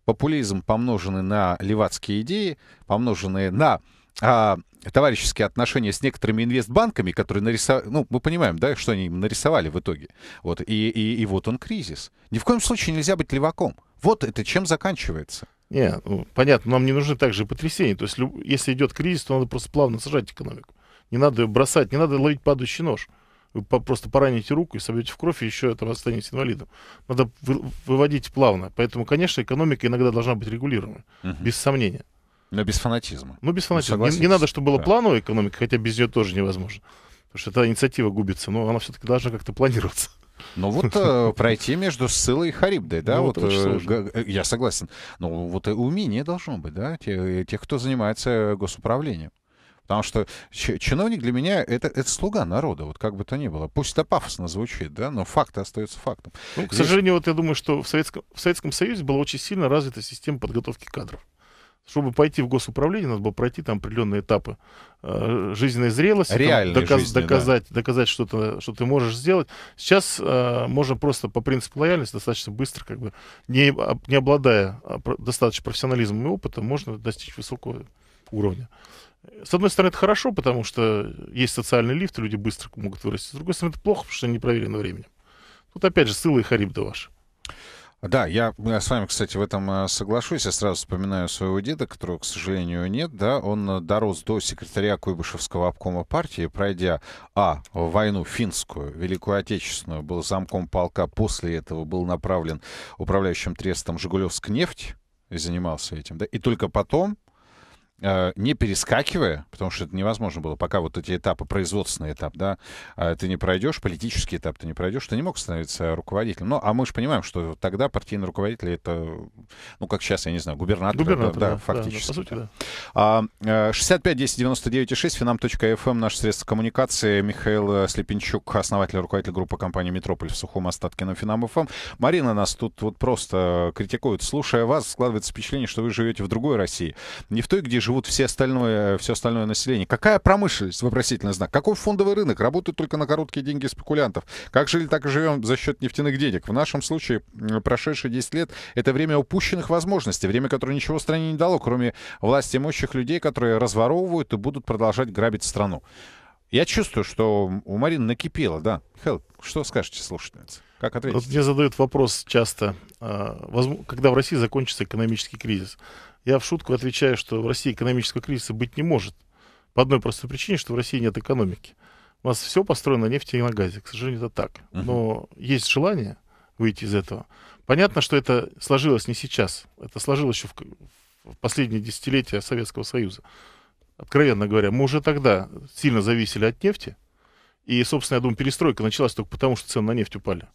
Популизм, помноженный на левацкие идеи, помноженные на а, товарищеские отношения с некоторыми инвестбанками, которые нарисовали, ну, мы понимаем, да, что они им нарисовали в итоге. Вот, и, и, и вот он кризис. Ни в коем случае нельзя быть леваком. Вот это чем заканчивается. Не, ну, понятно, нам не нужны также потрясения. То есть, если идет кризис, то надо просто плавно сажать экономику. Не надо ее бросать, не надо ловить падающий нож. Вы по просто пораните руку и собьете в кровь, и еще это останетесь инвалидом. Надо вы выводить плавно. Поэтому, конечно, экономика иногда должна быть регулирована, uh-huh. без сомнения. Но без фанатизма. Ну, без ну, фанатизма. Ну, не, не надо, чтобы была да. плановая экономика, хотя без нее тоже невозможно. Потому что эта инициатива губится, но она все-таки должна как-то планироваться. Ну вот э, пройти между Ссылой и Харибдой, да, ну, вот, э, э, я согласен. Ну вот и умение должно быть, да, тех, э, тех кто занимается э, госуправлением. Потому что чиновник для меня это, это слуга народа, вот как бы то ни было. Пусть это пафосно звучит, да, но факт остается фактом. Ну, к Здесь... сожалению, вот я думаю, что в Советском, в Советском Союзе была очень сильно развита система подготовки кадров. Чтобы пойти в госуправление, надо было пройти там определенные этапы э, жизненной зрелости, там, доказ, жизни, доказать, да. доказать, что ты, что ты можешь сделать. Сейчас э, можно просто по принципу лояльности достаточно быстро, как бы не, не обладая а, достаточно профессионализмом и опытом, можно достичь высокого уровня. С одной стороны, это хорошо, потому что есть социальный лифт, и люди быстро могут вырасти. С другой стороны, это плохо, потому что не проверено временем. Тут опять же Сыла и Харибда ваши. Да, я э, с вами, кстати, в этом э, соглашусь. Я сразу вспоминаю своего деда, которого, к сожалению, нет. Да, он э, дорос до секретаря Куйбышевского обкома партии, пройдя, а, войну финскую, Великую Отечественную, был замком полка. После этого был направлен управляющим трестом «Жигулевск нефть», и занимался этим, да, и только потом Э, не перескакивая, потому что это невозможно было, пока вот эти этапы, производственный этап, да, э, ты не пройдешь, политический этап ты не пройдешь, ты не мог становиться руководителем. Ну, а мы же понимаем, что тогда партийный руководитель это, ну, как сейчас, я не знаю, губернатор, губернатор да, да, да, фактически. Да, да. да. 65 10 99 6, finam.fm, наше средство коммуникации. Михаил э, Слепенчук, основатель и руководитель группы компании «Метрополь» в сухом остатке на Финам.фм. Эм. Марина нас тут вот просто критикует. Слушая вас, складывается впечатление, что вы живете в другой России. Не в той, где живут все остальное, все остальное население. Какая промышленность? Вопросительный знак. Какой фондовый рынок? Работают только на короткие деньги спекулянтов. Как жили, так и живем за счет нефтяных денег. В нашем случае прошедшие 10 лет — это время упущенных возможностей, время, которое ничего стране не дало, кроме власти имущих людей, которые разворовывают и будут продолжать грабить страну. Я чувствую, что у Марины накипело, да. Михаил, что скажете слушательнице? Как ответить? Вот мне задают вопрос часто, а, когда в России закончится экономический кризис. Я в шутку отвечаю, что в России экономического кризиса быть не может. По одной простой причине, что в России нет экономики. У нас все построено на нефти и на газе. К сожалению, это так. Но есть желание выйти из этого. Понятно, что это сложилось не сейчас. Это сложилось еще в, в последние десятилетия Советского Союза. Откровенно говоря, мы уже тогда сильно зависели от нефти. И, собственно, я думаю, перестройка началась только потому, что цены на нефть упали.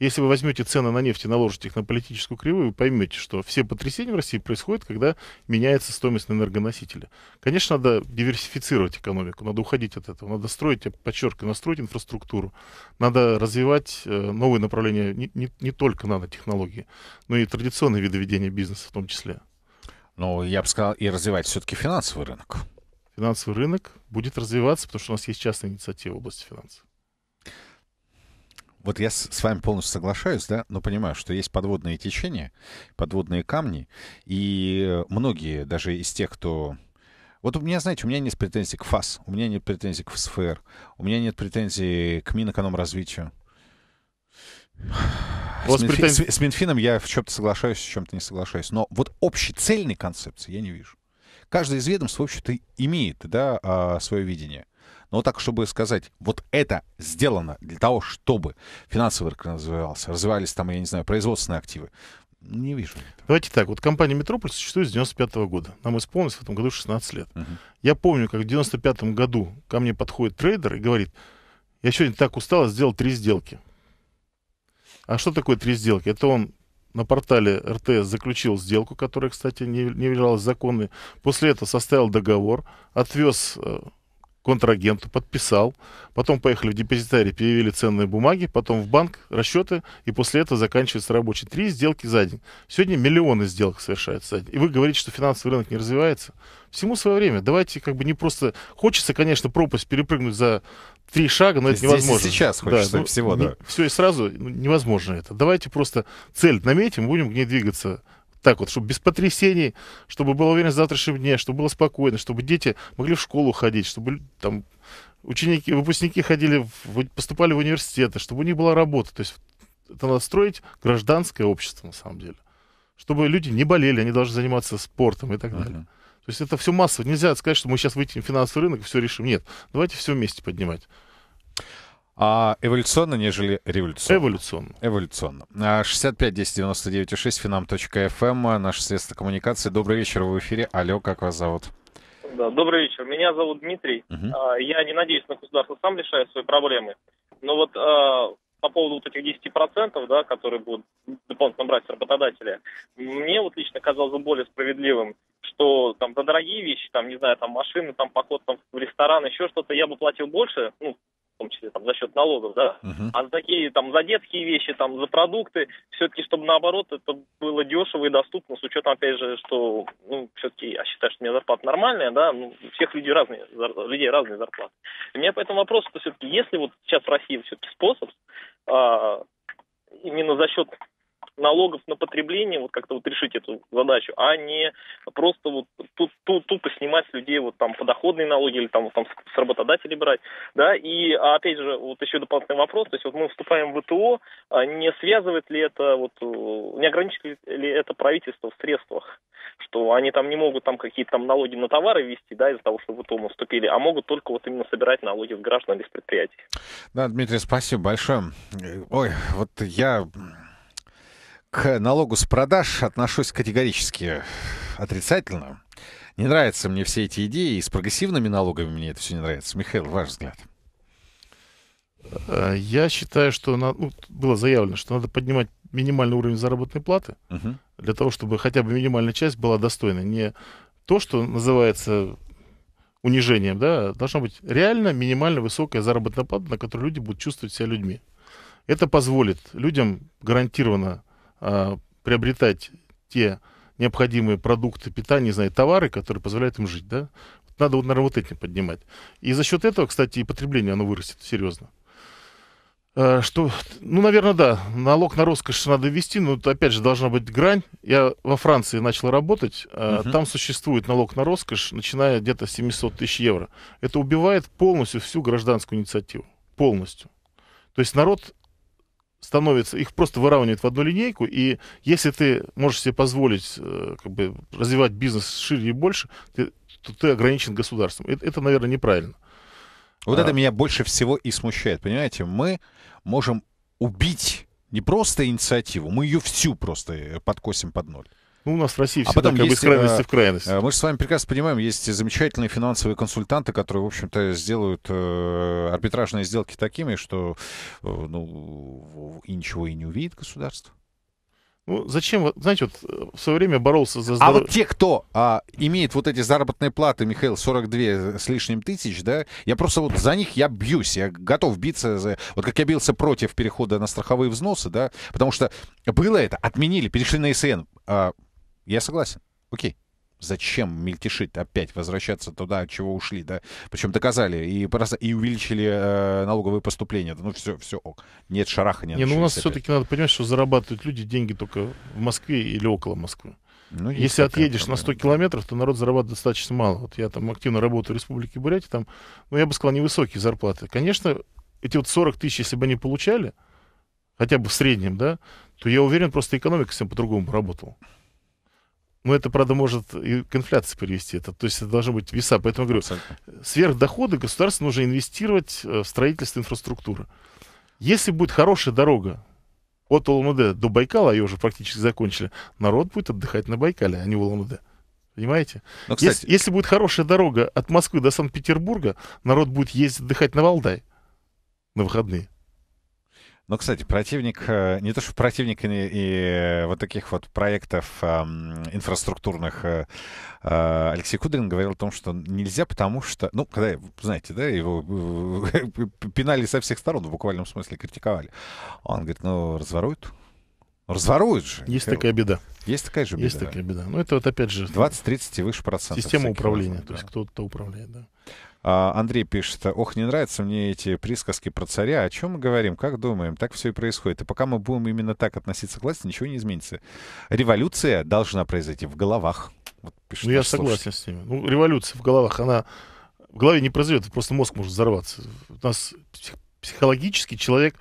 Если вы возьмете цены на нефть и наложите их на политическую кривую, вы поймете, что все потрясения в России происходят, когда меняется стоимость энергоносителя. Конечно, надо диверсифицировать экономику, надо уходить от этого, надо строить, я подчеркиваю, настроить инфраструктуру, надо развивать э, новые направления, не, не, не только нанотехнологии, но и традиционные виды ведения бизнеса в том числе. Ну, я бы сказал, и развивать все-таки финансовый рынок. Финансовый рынок будет развиваться, потому что у нас есть частная инициатива в области финансов вот я с вами полностью соглашаюсь, да, но понимаю, что есть подводные течения, подводные камни, и многие даже из тех, кто вот у меня, знаете, у меня нет претензий к ФАС, у меня нет претензий к ФСФР, у меня нет претензий к Минэкономразвитию. С, Минфи... претензии... с Минфином я в чем-то соглашаюсь, в чем-то не соглашаюсь. Но вот общей цельной концепции я не вижу. Каждый из ведомств, в общем-то, имеет да, а, свое видение. Но так, чтобы сказать, вот это сделано для того, чтобы финансовый рынок развивался, развивались там, я не знаю, производственные активы. Не вижу. Давайте так. Вот компания «Метрополь» существует с 95 -го года. Нам исполнилось в этом году 16 лет. Uh -huh. Я помню, как в 95 году ко мне подходит трейдер и говорит, я сегодня так устал, сделал три сделки. А что такое три сделки? Это он на портале РТС заключил сделку, которая, кстати, не, не являлась законной. После этого составил договор, отвез э, контрагенту, подписал, потом поехали в депозитарий, перевели ценные бумаги, потом в банк, расчеты, и после этого заканчивается рабочий. Три сделки за день. Сегодня миллионы сделок совершаются за день. И вы говорите, что финансовый рынок не развивается. Всему свое время. Давайте как бы не просто... Хочется, конечно, пропасть перепрыгнуть за три шага, но это Здесь невозможно. сейчас хочется да, ну, всего, да. Не, все и сразу ну, невозможно это. Давайте просто цель наметим, будем к ней двигаться так вот, чтобы без потрясений, чтобы была уверенность в завтрашнем дне, чтобы было спокойно, чтобы дети могли в школу ходить, чтобы там ученики, выпускники ходили, в, поступали в университеты, чтобы у них была работа. То есть это надо строить гражданское общество, на самом деле. Чтобы люди не болели, они должны заниматься спортом и так uh-huh. далее. То есть это все массово. Нельзя сказать, что мы сейчас выйдем в финансовый рынок и все решим. Нет, давайте все вместе поднимать. А эволюционно, нежели революционно. Эволюционно. Эволюционно. 65 10 99 6 finam.fm, наше средство коммуникации. Добрый вечер, вы в эфире. Алло, как вас зовут? Да, добрый вечер. Меня зовут Дмитрий. Угу. Я не надеюсь на государство сам решает свои проблемы. Но вот а, по поводу вот этих 10%, да, которые будут дополнительно брать работодатели, мне вот лично казалось бы более справедливым, что там за дорогие вещи, там, не знаю, там машины, там поход там, в ресторан, еще что-то, я бы платил больше, ну, в том числе там, за счет налогов, да, uh-huh. а за такие там за детские вещи, там за продукты, все-таки чтобы наоборот это было дешево и доступно, с учетом опять же, что ну все-таки я считаю, что у меня зарплата нормальная, да, ну, у всех людей разные людей разные зарплаты. у меня поэтому вопрос, что все-таки если вот сейчас в России все-таки способ а, именно за счет налогов на потребление, вот как-то вот решить эту задачу, а не просто вот тут, тут, тупо снимать с людей вот там подоходные налоги или там, вот, там с работодателей брать, да, и а опять же, вот еще дополнительный вопрос, то есть вот мы вступаем в ВТО, а не связывает ли это, вот, э, не ограничивает ли это правительство в средствах, что они там не могут там какие-то там налоги на товары вести, да, из-за того, что в ВТО мы вступили, а могут только вот именно собирать налоги с граждан или с предприятий. Да, Дмитрий, спасибо большое. Ой, вот я к налогу с продаж отношусь категорически отрицательно. Не нравятся мне все эти идеи, и с прогрессивными налогами мне это все не нравится. Михаил, ваш взгляд. Э, я считаю, что на, ну, было заявлено, что надо поднимать минимальный уровень заработной платы угу. для того, чтобы хотя бы минимальная часть была достойной. Не то, что называется унижением, да, а должна быть реально минимально высокая заработная плата, на которую люди будут чувствовать себя людьми. Это позволит людям гарантированно а, приобретать те необходимые продукты питания, не знаю, товары, которые позволяют им жить, да? Надо, вот, наверное, вот этим поднимать. И за счет этого, кстати, и потребление, оно вырастет серьезно. А, что, ну, наверное, да, налог на роскошь надо ввести, но опять же должна быть грань. Я во Франции начал работать, угу. там существует налог на роскошь, начиная где-то с 700 тысяч евро. Это убивает полностью всю гражданскую инициативу, полностью. То есть народ становится, их просто выравнивает в одну линейку, и если ты можешь себе позволить э, как бы, развивать бизнес шире и больше, ты, то ты ограничен государством. Это, это наверное, неправильно. Вот а... это меня больше всего и смущает, понимаете? Мы можем убить не просто инициативу, мы ее всю просто э, подкосим под ноль. Ну, у нас в России а всегда потом как есть, бы э, из крайности в э, крайность. Мы же с вами прекрасно понимаем, есть замечательные финансовые консультанты, которые, в общем-то, сделают э, арбитражные сделки такими, что ну, и ничего и не увидит государство. Ну, зачем, знаете, вот в свое время боролся за здоровье. А вот те, кто а, имеет вот эти заработные платы, Михаил, 42 с лишним тысяч, да, я просто вот за них я бьюсь, я готов биться, за... вот как я бился против перехода на страховые взносы, да, потому что было это, отменили, перешли на СН, а, я согласен. Окей. Зачем мельтешить опять, возвращаться туда, от чего ушли, да? Причем доказали и, просто, и увеличили э, налоговые поступления. Да, ну все, все ок. Нет шарахания. Не, ну у нас все-таки надо понимать, что зарабатывают люди деньги только в Москве или около Москвы. Ну, Если отъедешь на 100 километров, то народ зарабатывает достаточно мало. Вот я там активно работаю в Республике Бурятия, там, ну, я бы сказал, невысокие зарплаты. Конечно, эти вот 40 тысяч, если бы они получали, хотя бы в среднем, да, то я уверен, просто экономика всем по-другому работала. Ну, это, правда, может и к инфляции привести. Это, то есть это должны быть веса. Поэтому говорю, Абсолютно. сверхдоходы государству нужно инвестировать э, в строительство инфраструктуры. Если будет хорошая дорога от Улан-Удэ до Байкала, а ее уже практически закончили, народ будет отдыхать на Байкале, а не в Улан-Удэ. Понимаете? Но, ну, кстати... если, если будет хорошая дорога от Москвы до Санкт-Петербурга, народ будет ездить отдыхать на Валдай на выходные. Ну, кстати, противник, э, не то что противник и, и э, вот таких вот проектов э, инфраструктурных, э, Алексей Кудрин говорил о том, что нельзя, потому что, ну, когда, знаете, да, его э, пинали со всех сторон, в буквальном смысле критиковали, он говорит, ну, разворуют, Разворуют же. Есть такая беда. Есть такая же беда. Есть такая беда. Ну, это вот опять же... 20-30 и выше процентов. Система управления, то есть кто-то управляет, да. А, Андрей пишет, ох, не нравятся мне эти присказки про царя. О чем мы говорим, как думаем? Так все и происходит. И пока мы будем именно так относиться к власти, ничего не изменится. Революция должна произойти в головах. Вот пишет ну, я согласен с ними. Ну, революция в головах, она в голове не произойдет, просто мозг может взорваться. У нас психологически человек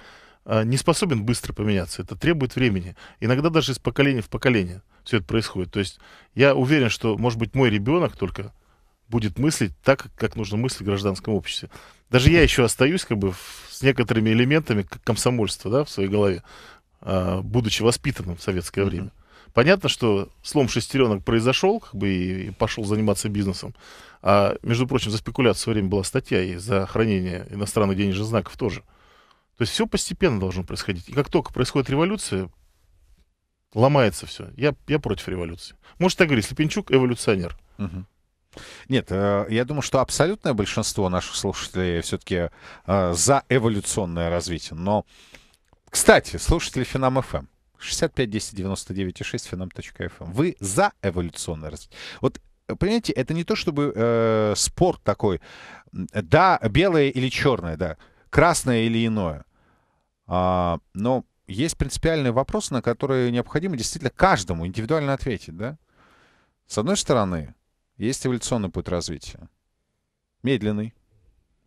а, не способен быстро поменяться. Это требует времени. Иногда даже из поколения в поколение все это происходит. То есть я уверен, что, может быть, мой ребенок только будет мыслить так, как нужно мыслить в гражданском обществе. Даже я еще остаюсь как бы с некоторыми элементами комсомольства да, в своей голове, а, будучи воспитанным в советское время. Понятно, что слом шестеренок произошел, как бы и пошел заниматься бизнесом. А, между прочим, за спекуляцию в время была статья и за хранение иностранных денежных знаков тоже. То есть все постепенно должно происходить. И как только происходит революция, ломается все. Я, я против революции. Может, так говорить, Слепенчук эволюционер. Угу. Нет, э, я думаю, что абсолютное большинство наших слушателей все-таки э, за эволюционное развитие. Но, кстати, слушатели Финам ФМ, 65 10 99 6 Вы за эволюционное развитие. Вот э, понимаете, это не то чтобы э, спорт такой, да, белое или черное, да, красное или иное. А, но есть принципиальный вопрос, на который необходимо действительно каждому индивидуально ответить, да. С одной стороны, есть эволюционный путь развития. Медленный,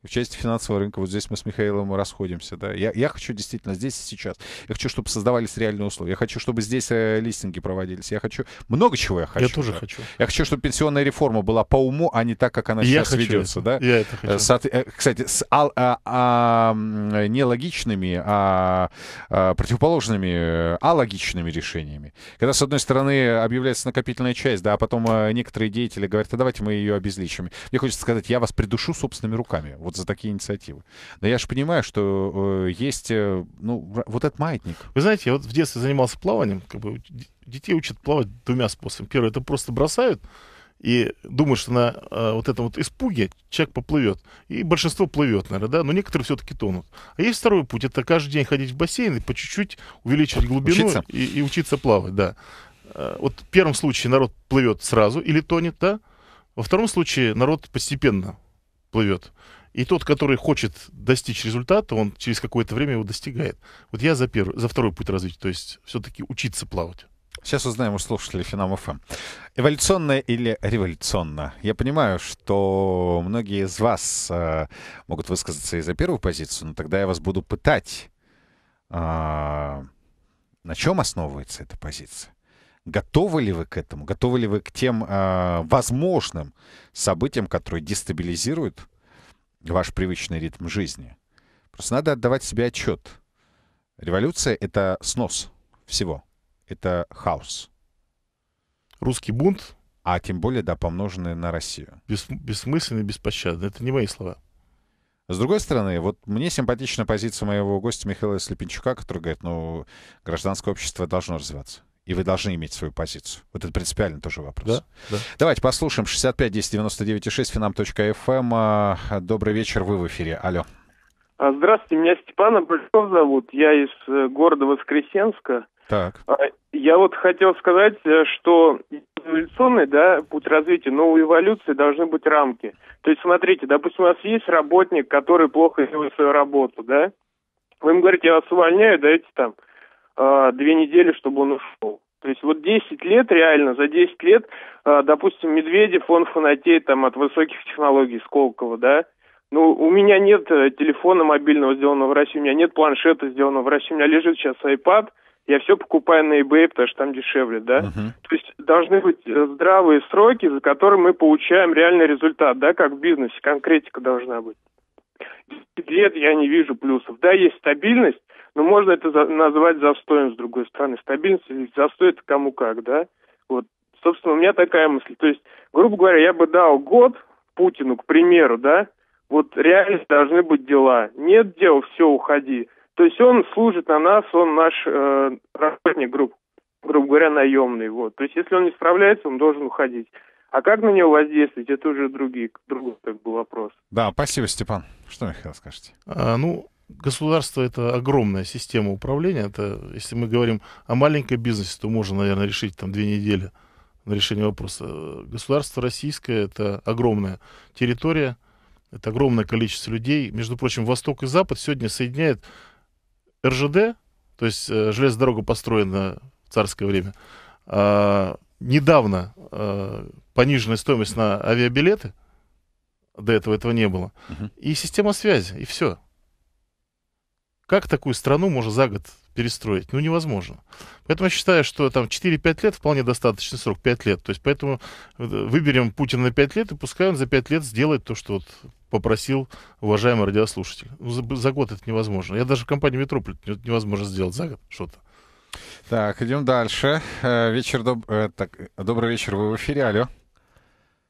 в части финансового рынка. Вот здесь мы с Михаилом расходимся. Да? Я, я хочу действительно здесь и сейчас. Я хочу, чтобы создавались реальные условия. Я хочу, чтобы здесь э, листинги проводились. Я хочу... Много чего я хочу. Я тоже да? хочу. Я хочу, чтобы пенсионная реформа была по уму, а не так, как она я сейчас ведется. Это. Да? Я это э, хочу. Со... Э, кстати, с а, а, а, нелогичными, а, а противоположными, а логичными решениями. Когда, с одной стороны, объявляется накопительная часть, да, а потом некоторые деятели говорят, а давайте мы ее обезличим. Мне хочется сказать, я вас придушу собственными руками вот за такие инициативы. Но я же понимаю, что э, есть, э, ну, вот этот маятник. Вы знаете, я вот в детстве занимался плаванием, как бы детей учат плавать двумя способами. Первое, это просто бросают, и думают, что на э, вот этом вот испуге человек поплывет. И большинство плывет, наверное, да, но некоторые все-таки тонут. А есть второй путь, это каждый день ходить в бассейн и по чуть-чуть увеличивать глубину учиться. И, и учиться плавать, да. Э, вот в первом случае народ плывет сразу или тонет, да. Во втором случае народ постепенно плывет. И тот, который хочет достичь результата, он через какое-то время его достигает. Вот я за, первый, за второй путь развития, то есть все-таки учиться плавать. Сейчас узнаем у слушателей Финам ФМ. Эволюционно или революционно? Я понимаю, что многие из вас э, могут высказаться и за первую позицию, но тогда я вас буду пытать, э, на чем основывается эта позиция. Готовы ли вы к этому? Готовы ли вы к тем э, возможным событиям, которые дестабилизируют ваш привычный ритм жизни. Просто надо отдавать себе отчет. Революция — это снос всего. Это хаос. Русский бунт? А тем более, да, помноженный на Россию. Бес, бессмысленный, беспощадный. Это не мои слова. С другой стороны, вот мне симпатична позиция моего гостя Михаила Слепенчука, который говорит, ну, гражданское общество должно развиваться и вы должны иметь свою позицию. Вот это принципиально тоже вопрос. Да? Да. Давайте послушаем 65 10 99 6 finam.fm. Добрый вечер, вы в эфире. Алло. А, здравствуйте, меня Степан Абрыков зовут. Я из э, города Воскресенска. Так. А, я вот хотел сказать, э, что эволюционный да, путь развития но у эволюции должны быть рамки. То есть, смотрите, допустим, у вас есть работник, который плохо делает свою работу, да? Вы ему говорите, я вас увольняю, даете там Э, две недели, чтобы он ушел. То есть вот 10 лет, реально, за 10 лет, э, допустим, Медведев, он фанатеет там от высоких технологий Сколково, да, ну, у меня нет э, телефона мобильного, сделанного в России, у меня нет планшета, сделанного в России, у меня лежит сейчас iPad, я все покупаю на eBay, потому что там дешевле, да? Uh-huh. То есть должны быть здравые сроки, за которые мы получаем реальный результат, да, как в бизнесе, конкретика должна быть. 10 лет я не вижу плюсов. Да, есть стабильность, но ну, можно это за, назвать застоем, с другой стороны. Стабильность или застой, это кому как, да? Вот, собственно, у меня такая мысль. То есть, грубо говоря, я бы дал год Путину, к примеру, да? Вот реальность должны быть дела. Нет дел, все, уходи. То есть он служит на нас, он наш э, работник, грубо, грубо говоря, наемный. Вот. То есть если он не справляется, он должен уходить. А как на него воздействовать, это уже другие, другой как бы вопрос. Да, спасибо, Степан. Что Михаил хотел скажете? А, ну, Государство — это огромная система управления. Это, если мы говорим о маленькой бизнесе, то можно, наверное, решить там две недели на решение вопроса. Государство российское — это огромная территория, это огромное количество людей. Между прочим, Восток и Запад сегодня соединяет РЖД, то есть э, железная дорога построена в царское время. А, недавно а, пониженная стоимость на авиабилеты, до этого этого не было. Uh-huh. И система связи, и все. Как такую страну можно за год перестроить? Ну, невозможно. Поэтому я считаю, что там 4-5 лет вполне достаточный срок, 5 лет. То есть поэтому э, выберем Путина на 5 лет, и пускай он за 5 лет сделает то, что вот попросил уважаемый радиослушатель. Ну, за, за год это невозможно. Я даже в компании «Метрополь» невозможно сделать за год что-то. Так, идем дальше. Э, вечер доб... Э, так, добрый вечер, вы в эфире, алло.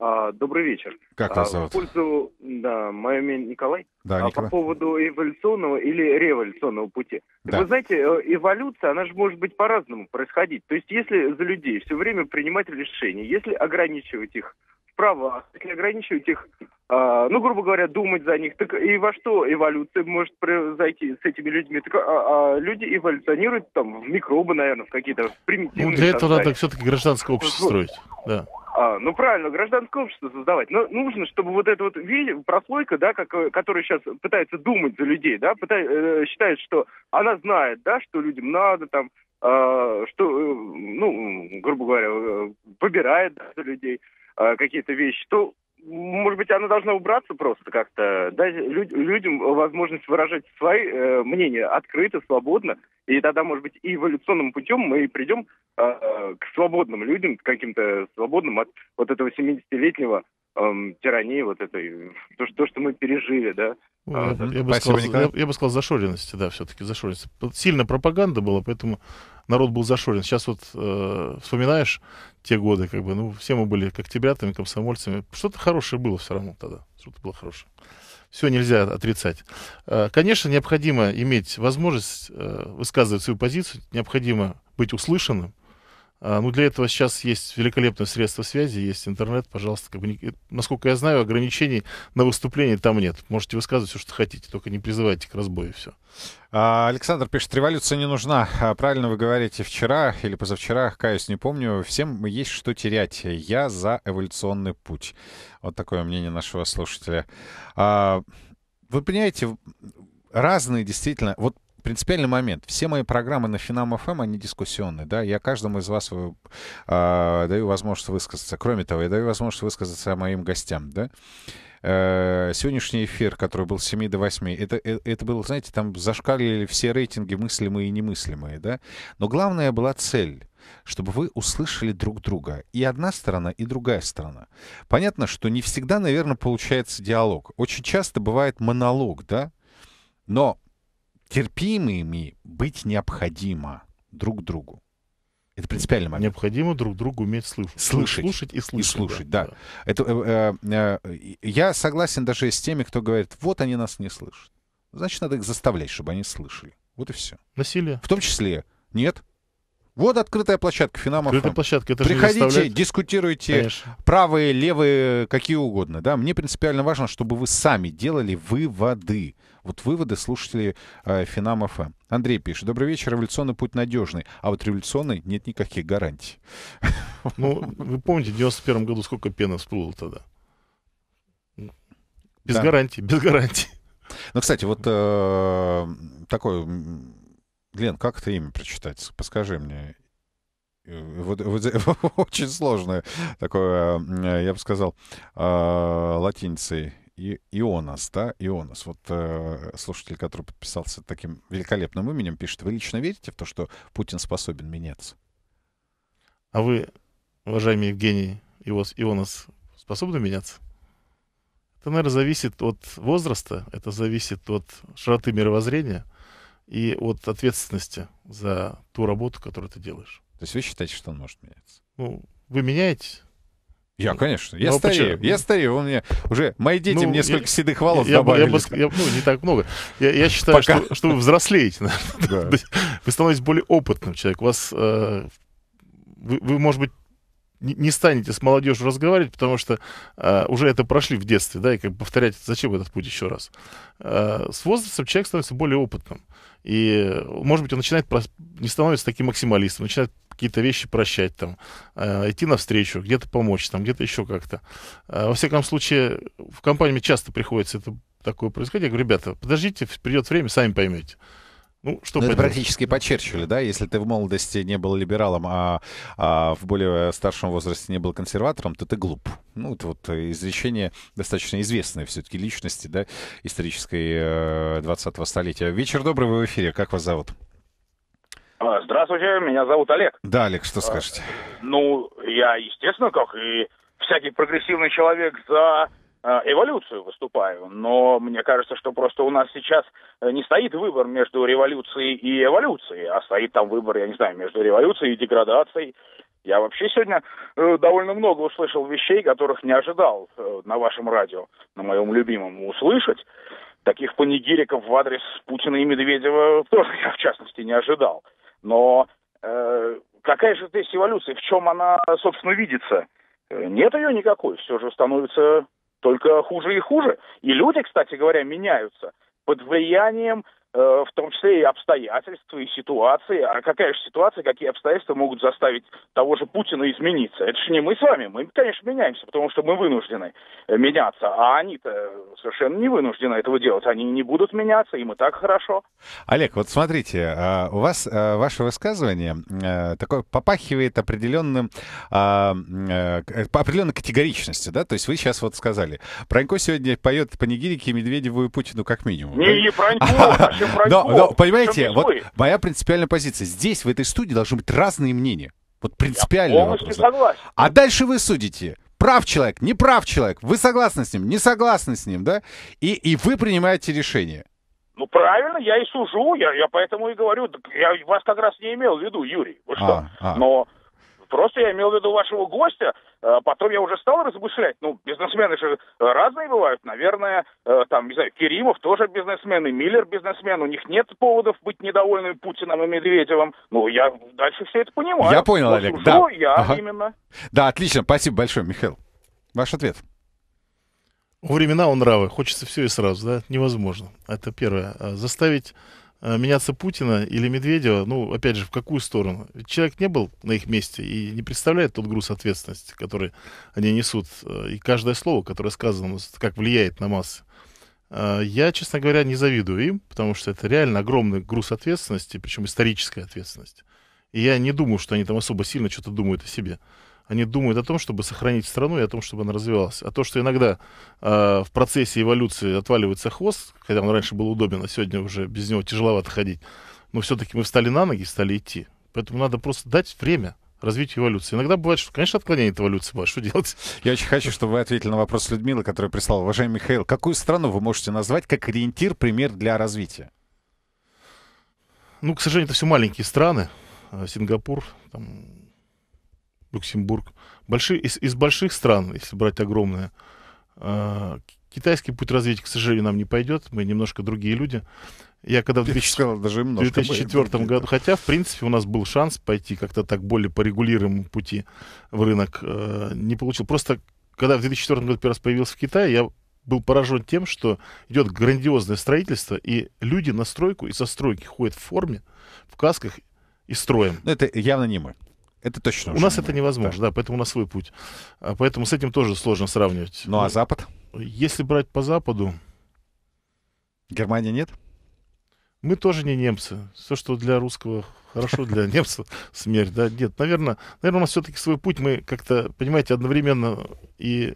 А, добрый вечер. Как а, вас зовут? В пользу, да, мое имя Николай. Да, а, Николай. По поводу эволюционного или революционного пути. Да. Вы знаете, э, эволюция, она же может быть по-разному происходить. То есть если за людей все время принимать решения, если ограничивать их права, если ограничивать их, э, а, ну, грубо говоря, думать за них, так и во что эволюция может произойти с этими людьми? Так, а, а люди эволюционируют там в микробы, наверное, в какие-то примитивные. Ну, для этого создания. надо все-таки гражданское общество строить. Да. А, ну правильно, гражданское общество создавать. Но нужно, чтобы вот эта вот прослойка, да, как, которая сейчас пытается думать за людей, да, пытает, э, считает, что она знает, да, что людям надо там, э, что, э, ну, грубо говоря, э, выбирает да, за людей. Э, какие-то вещи, то, может быть, она должна убраться просто как-то, дать люд, людям возможность выражать свои э, мнения открыто, свободно, и тогда, может быть, и эволюционным путем мы придем э, э, к свободным людям, к каким-то свободным от вот этого 70-летнего эм, тирании вот этой, то, что, то, что мы пережили, да. Я, а, я, бы сказал, я, я бы сказал, зашоренности, да, все-таки зашоренности. Сильно пропаганда была, поэтому народ был зашорен. Сейчас вот э, вспоминаешь те годы, как бы, ну, все мы были как октябрятами, комсомольцами. Что-то хорошее было все равно тогда, что-то было хорошее. Все нельзя отрицать. Э, конечно, необходимо иметь возможность э, высказывать свою позицию, необходимо быть услышанным, а, ну, для этого сейчас есть великолепное средство связи, есть интернет, пожалуйста. Как бы э, насколько я знаю, ограничений на выступление там нет. Можете высказывать все, что хотите, только не призывайте к разбою, все. А, Александр пишет, революция не нужна. А, правильно вы говорите, вчера или позавчера, каюсь, не помню, всем есть что терять. Я за эволюционный путь. Вот такое мнение нашего слушателя. Вы понимаете, разные действительно. Вот принципиальный момент. Все мои программы на Финам ФМ, эм, они дискуссионные, да. Я каждому из вас э, а, даю возможность высказаться. Кроме того, я даю возможность высказаться моим гостям, да э, сегодняшний эфир, который был с 7 до 8, это, э, это было, знаете, там зашкалили все рейтинги мыслимые и немыслимые, да? Но главная была цель чтобы вы услышали друг друга. И одна сторона, и другая сторона. Понятно, что не всегда, наверное, получается диалог. Очень часто бывает монолог, да? Но терпимыми быть необходимо друг другу. Это принципиальный момент. Необходимо друг другу уметь слышать. Слышать. Слушать и слышать. И слушать, да. да. да. Это, э, э, э, я согласен даже с теми, кто говорит, вот они нас не слышат. Значит, надо их заставлять, чтобы они слышали. Вот и все. Насилие. В том числе. Нет. Вот открытая площадка Финама. Открытая площадка, это Приходите, дискутируйте, Конечно. правые, левые, какие угодно. Да? Мне принципиально важно, чтобы вы сами делали выводы. Вот выводы слушателей э, Финам ФМ. Эм. Андрей пишет. Добрый вечер. Революционный путь надежный, а вот революционный нет никаких гарантий. Ну, вы помните, в 91 году сколько пены всплыло тогда? Без да. гарантий, без гарантии. Ну, кстати, вот э, такой... Глен, как это имя прочитать? Подскажи мне. Э, вот, вот, очень сложное такое, э, я бы сказал, э, латиницей и, Ионас, да, Ионас. Вот э, слушатель, который подписался таким великолепным именем, пишет, вы лично верите в то, что Путин способен меняться? А вы, уважаемый Евгений Иос, Ионас, способны меняться? Это, наверное, зависит от возраста, это зависит от широты мировоззрения и от ответственности за ту работу, которую ты делаешь. То есть вы считаете, что он может меняться? Ну, вы меняетесь. Я, конечно. Я Но ну, а старею. Почему? Я старею. У меня уже мои дети ну, несколько я, седых волос я, добавили. Я, я, ну, не так много. Я, я считаю, что, что вы взрослеете. Да. Вы становитесь более опытным человеком. вас... Э, вы, вы, может быть, не станете с молодежью разговаривать, потому что э, уже это прошли в детстве, да, и как повторять, зачем этот путь еще раз. Э, с возрастом человек становится более опытным. И, может быть, он начинает, не становится таким максималистом, начинает какие-то вещи прощать, там, э, идти навстречу, где-то помочь, там, где-то еще как-то. Э, во всяком случае, в компании мне часто приходится это такое происходить. Я говорю, ребята, подождите, придет время, сами поймете. Ну, что ну, это практически подчерчили, да? Если ты в молодости не был либералом, а, а в более старшем возрасте не был консерватором, то ты глуп. Ну, это вот изречение достаточно известной все-таки личности, да, исторической 20-го э, столетия. Вечер добрый, вы в эфире. Как вас зовут? А, здравствуйте, меня зовут Олег. Да, Олег, что а, скажете? Ну, я, естественно, как и всякий прогрессивный человек за а, эволюцию выступаю, но мне кажется, что просто у нас сейчас э, не стоит выбор между революцией и эволюцией, а стоит там выбор, я не знаю, между революцией и деградацией. Я вообще сегодня э, довольно много услышал вещей, которых не ожидал э, на вашем радио, на моем любимом, услышать. Таких панигириков в адрес Путина и Медведева тоже я, в частности, не ожидал. Но э, какая же здесь эволюция? В чем она, собственно, видится? Э, нет ее никакой. Все же становится только хуже и хуже. И люди, кстати говоря, меняются под влиянием Э, в том числе и обстоятельства, и ситуации. А какая же ситуация, какие обстоятельства могут заставить того же Путина измениться? Это же не мы с вами. Мы, конечно, меняемся, потому что мы вынуждены э, меняться. А они-то совершенно не вынуждены этого делать. Они не будут меняться, им и так хорошо. Олег, вот смотрите, а, у вас а, ваше высказывание э, такое попахивает определенным а, определенной категоричностью, да? То есть вы сейчас вот сказали, Пронько сегодня поет панигирики Медведеву и Путину как минимум. Не, не Пронько, Но, но, понимаете, вот моя принципиальная позиция. Здесь, в этой студии, должны быть разные мнения. Вот принципиальные. согласен. А дальше вы судите. Прав человек, не прав человек. Вы согласны с ним, не согласны с ним, да? И, и вы принимаете решение. Ну, правильно, я и сужу, я, я поэтому и говорю. Я вас как раз не имел в виду, Юрий. Вы а, что? А, а. Но просто я имел в виду вашего гостя, Э, потом я уже стал размышлять, ну, бизнесмены же э, разные бывают, наверное, э, там, не знаю, Керимов тоже бизнесмен, и Миллер бизнесмен, у них нет поводов быть недовольными Путиным и Медведевым. Ну, я дальше все это понимаю. Я понял, ну, Олег, да. Ну, я ага. именно. Да, отлично, спасибо большое, Михаил. Ваш ответ. Времена у нравы. Хочется все и сразу, да? Невозможно. Это первое. А заставить Э, меняться Путина или Медведева, ну, опять же, в какую сторону? человек не был на их месте и не представляет тот груз ответственности, который они несут, э, и каждое слово, которое сказано, ну, как влияет на массы. Э, я, честно говоря, не завидую им, потому что это реально огромный груз ответственности, причем историческая ответственность. И я не думаю, что они там особо сильно что-то думают о себе они думают о том, чтобы сохранить страну и о том, чтобы она развивалась. А то, что иногда э, в процессе эволюции отваливается хвост, хотя он раньше был удобен, а сегодня уже без него тяжеловато ходить, но все-таки мы встали на ноги и стали идти. Поэтому надо просто дать время развитию эволюции. Иногда бывает, что, конечно, отклонение от эволюции бывает. Что делать? Я очень хочу, чтобы вы ответили на вопрос Людмилы, который прислал. Уважаемый Михаил, какую страну вы можете назвать как ориентир, пример для развития? Ну, к сожалению, это все маленькие страны. А, Сингапур, там, Люксембург. Большие, из, из больших стран, если брать огромные, э, китайский путь развития, к сожалению, нам не пойдет. Мы немножко другие люди. Я когда в 2000... сказал, даже 2004 были, году, хотя, в принципе, у нас был шанс пойти как-то так более по регулируемому пути в рынок, э, не получил. Просто, когда в 2004 году первый раз появился в Китае, я был поражен тем, что идет грандиозное строительство, и люди на стройку и со стройки ходят в форме, в касках и строем. Но ну, это явно не мы. Это точно. У нас это невозможно, да. да, поэтому у нас свой путь. А поэтому с этим тоже сложно сравнивать. Ну а ну, Запад? Если брать по Западу... Германия нет? Мы тоже не немцы. Все, что для русского хорошо, для немцев смерть. Да, нет, наверное, наверное, у нас все-таки свой путь. Мы как-то, понимаете, одновременно и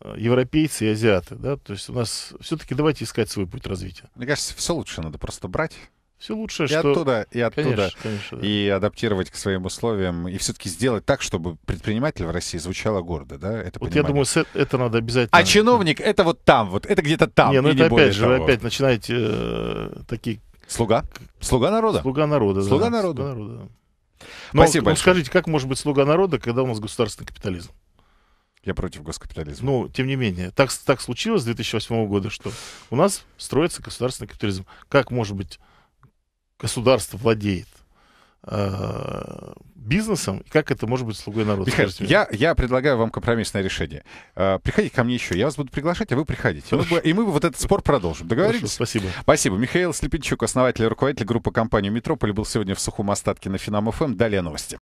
э, европейцы, и азиаты. Да? То есть у нас все-таки давайте искать свой путь развития. Мне кажется, все лучше надо просто брать все лучшее, и что... оттуда, и оттуда. Конечно, конечно, да. И адаптировать к своим условиям, и все-таки сделать так, чтобы предприниматель в России звучало гордо, да? Это вот понимание. я думаю, э, это надо обязательно... А чиновник — это вот там, вот это где-то там, Не, ну это не опять же, того. вы опять начинаете э, такие... Слуга? Слуга народа? Слуга народа, Слуга да. народа. Слуга народа, Но, Спасибо но, ну, скажите, как может быть слуга народа, когда у нас государственный капитализм? Я против госкапитализма. Ну, тем не менее, так, так случилось с 2008 года, что у нас строится государственный капитализм. Как может быть государство владеет э, бизнесом, и как это может быть слугой народа? Михаил, я, я предлагаю вам компромиссное решение. Э, приходите ко мне еще, я вас буду приглашать, а вы приходите. Ну, Хорошо. И мы, бы вот этот спор продолжим. Договорились? Хорошо, спасибо. Спасибо. Михаил Слепенчук, основатель и руководитель группы компании «Метрополь», был сегодня в сухом остатке на Финам-ФМ. Далее новости.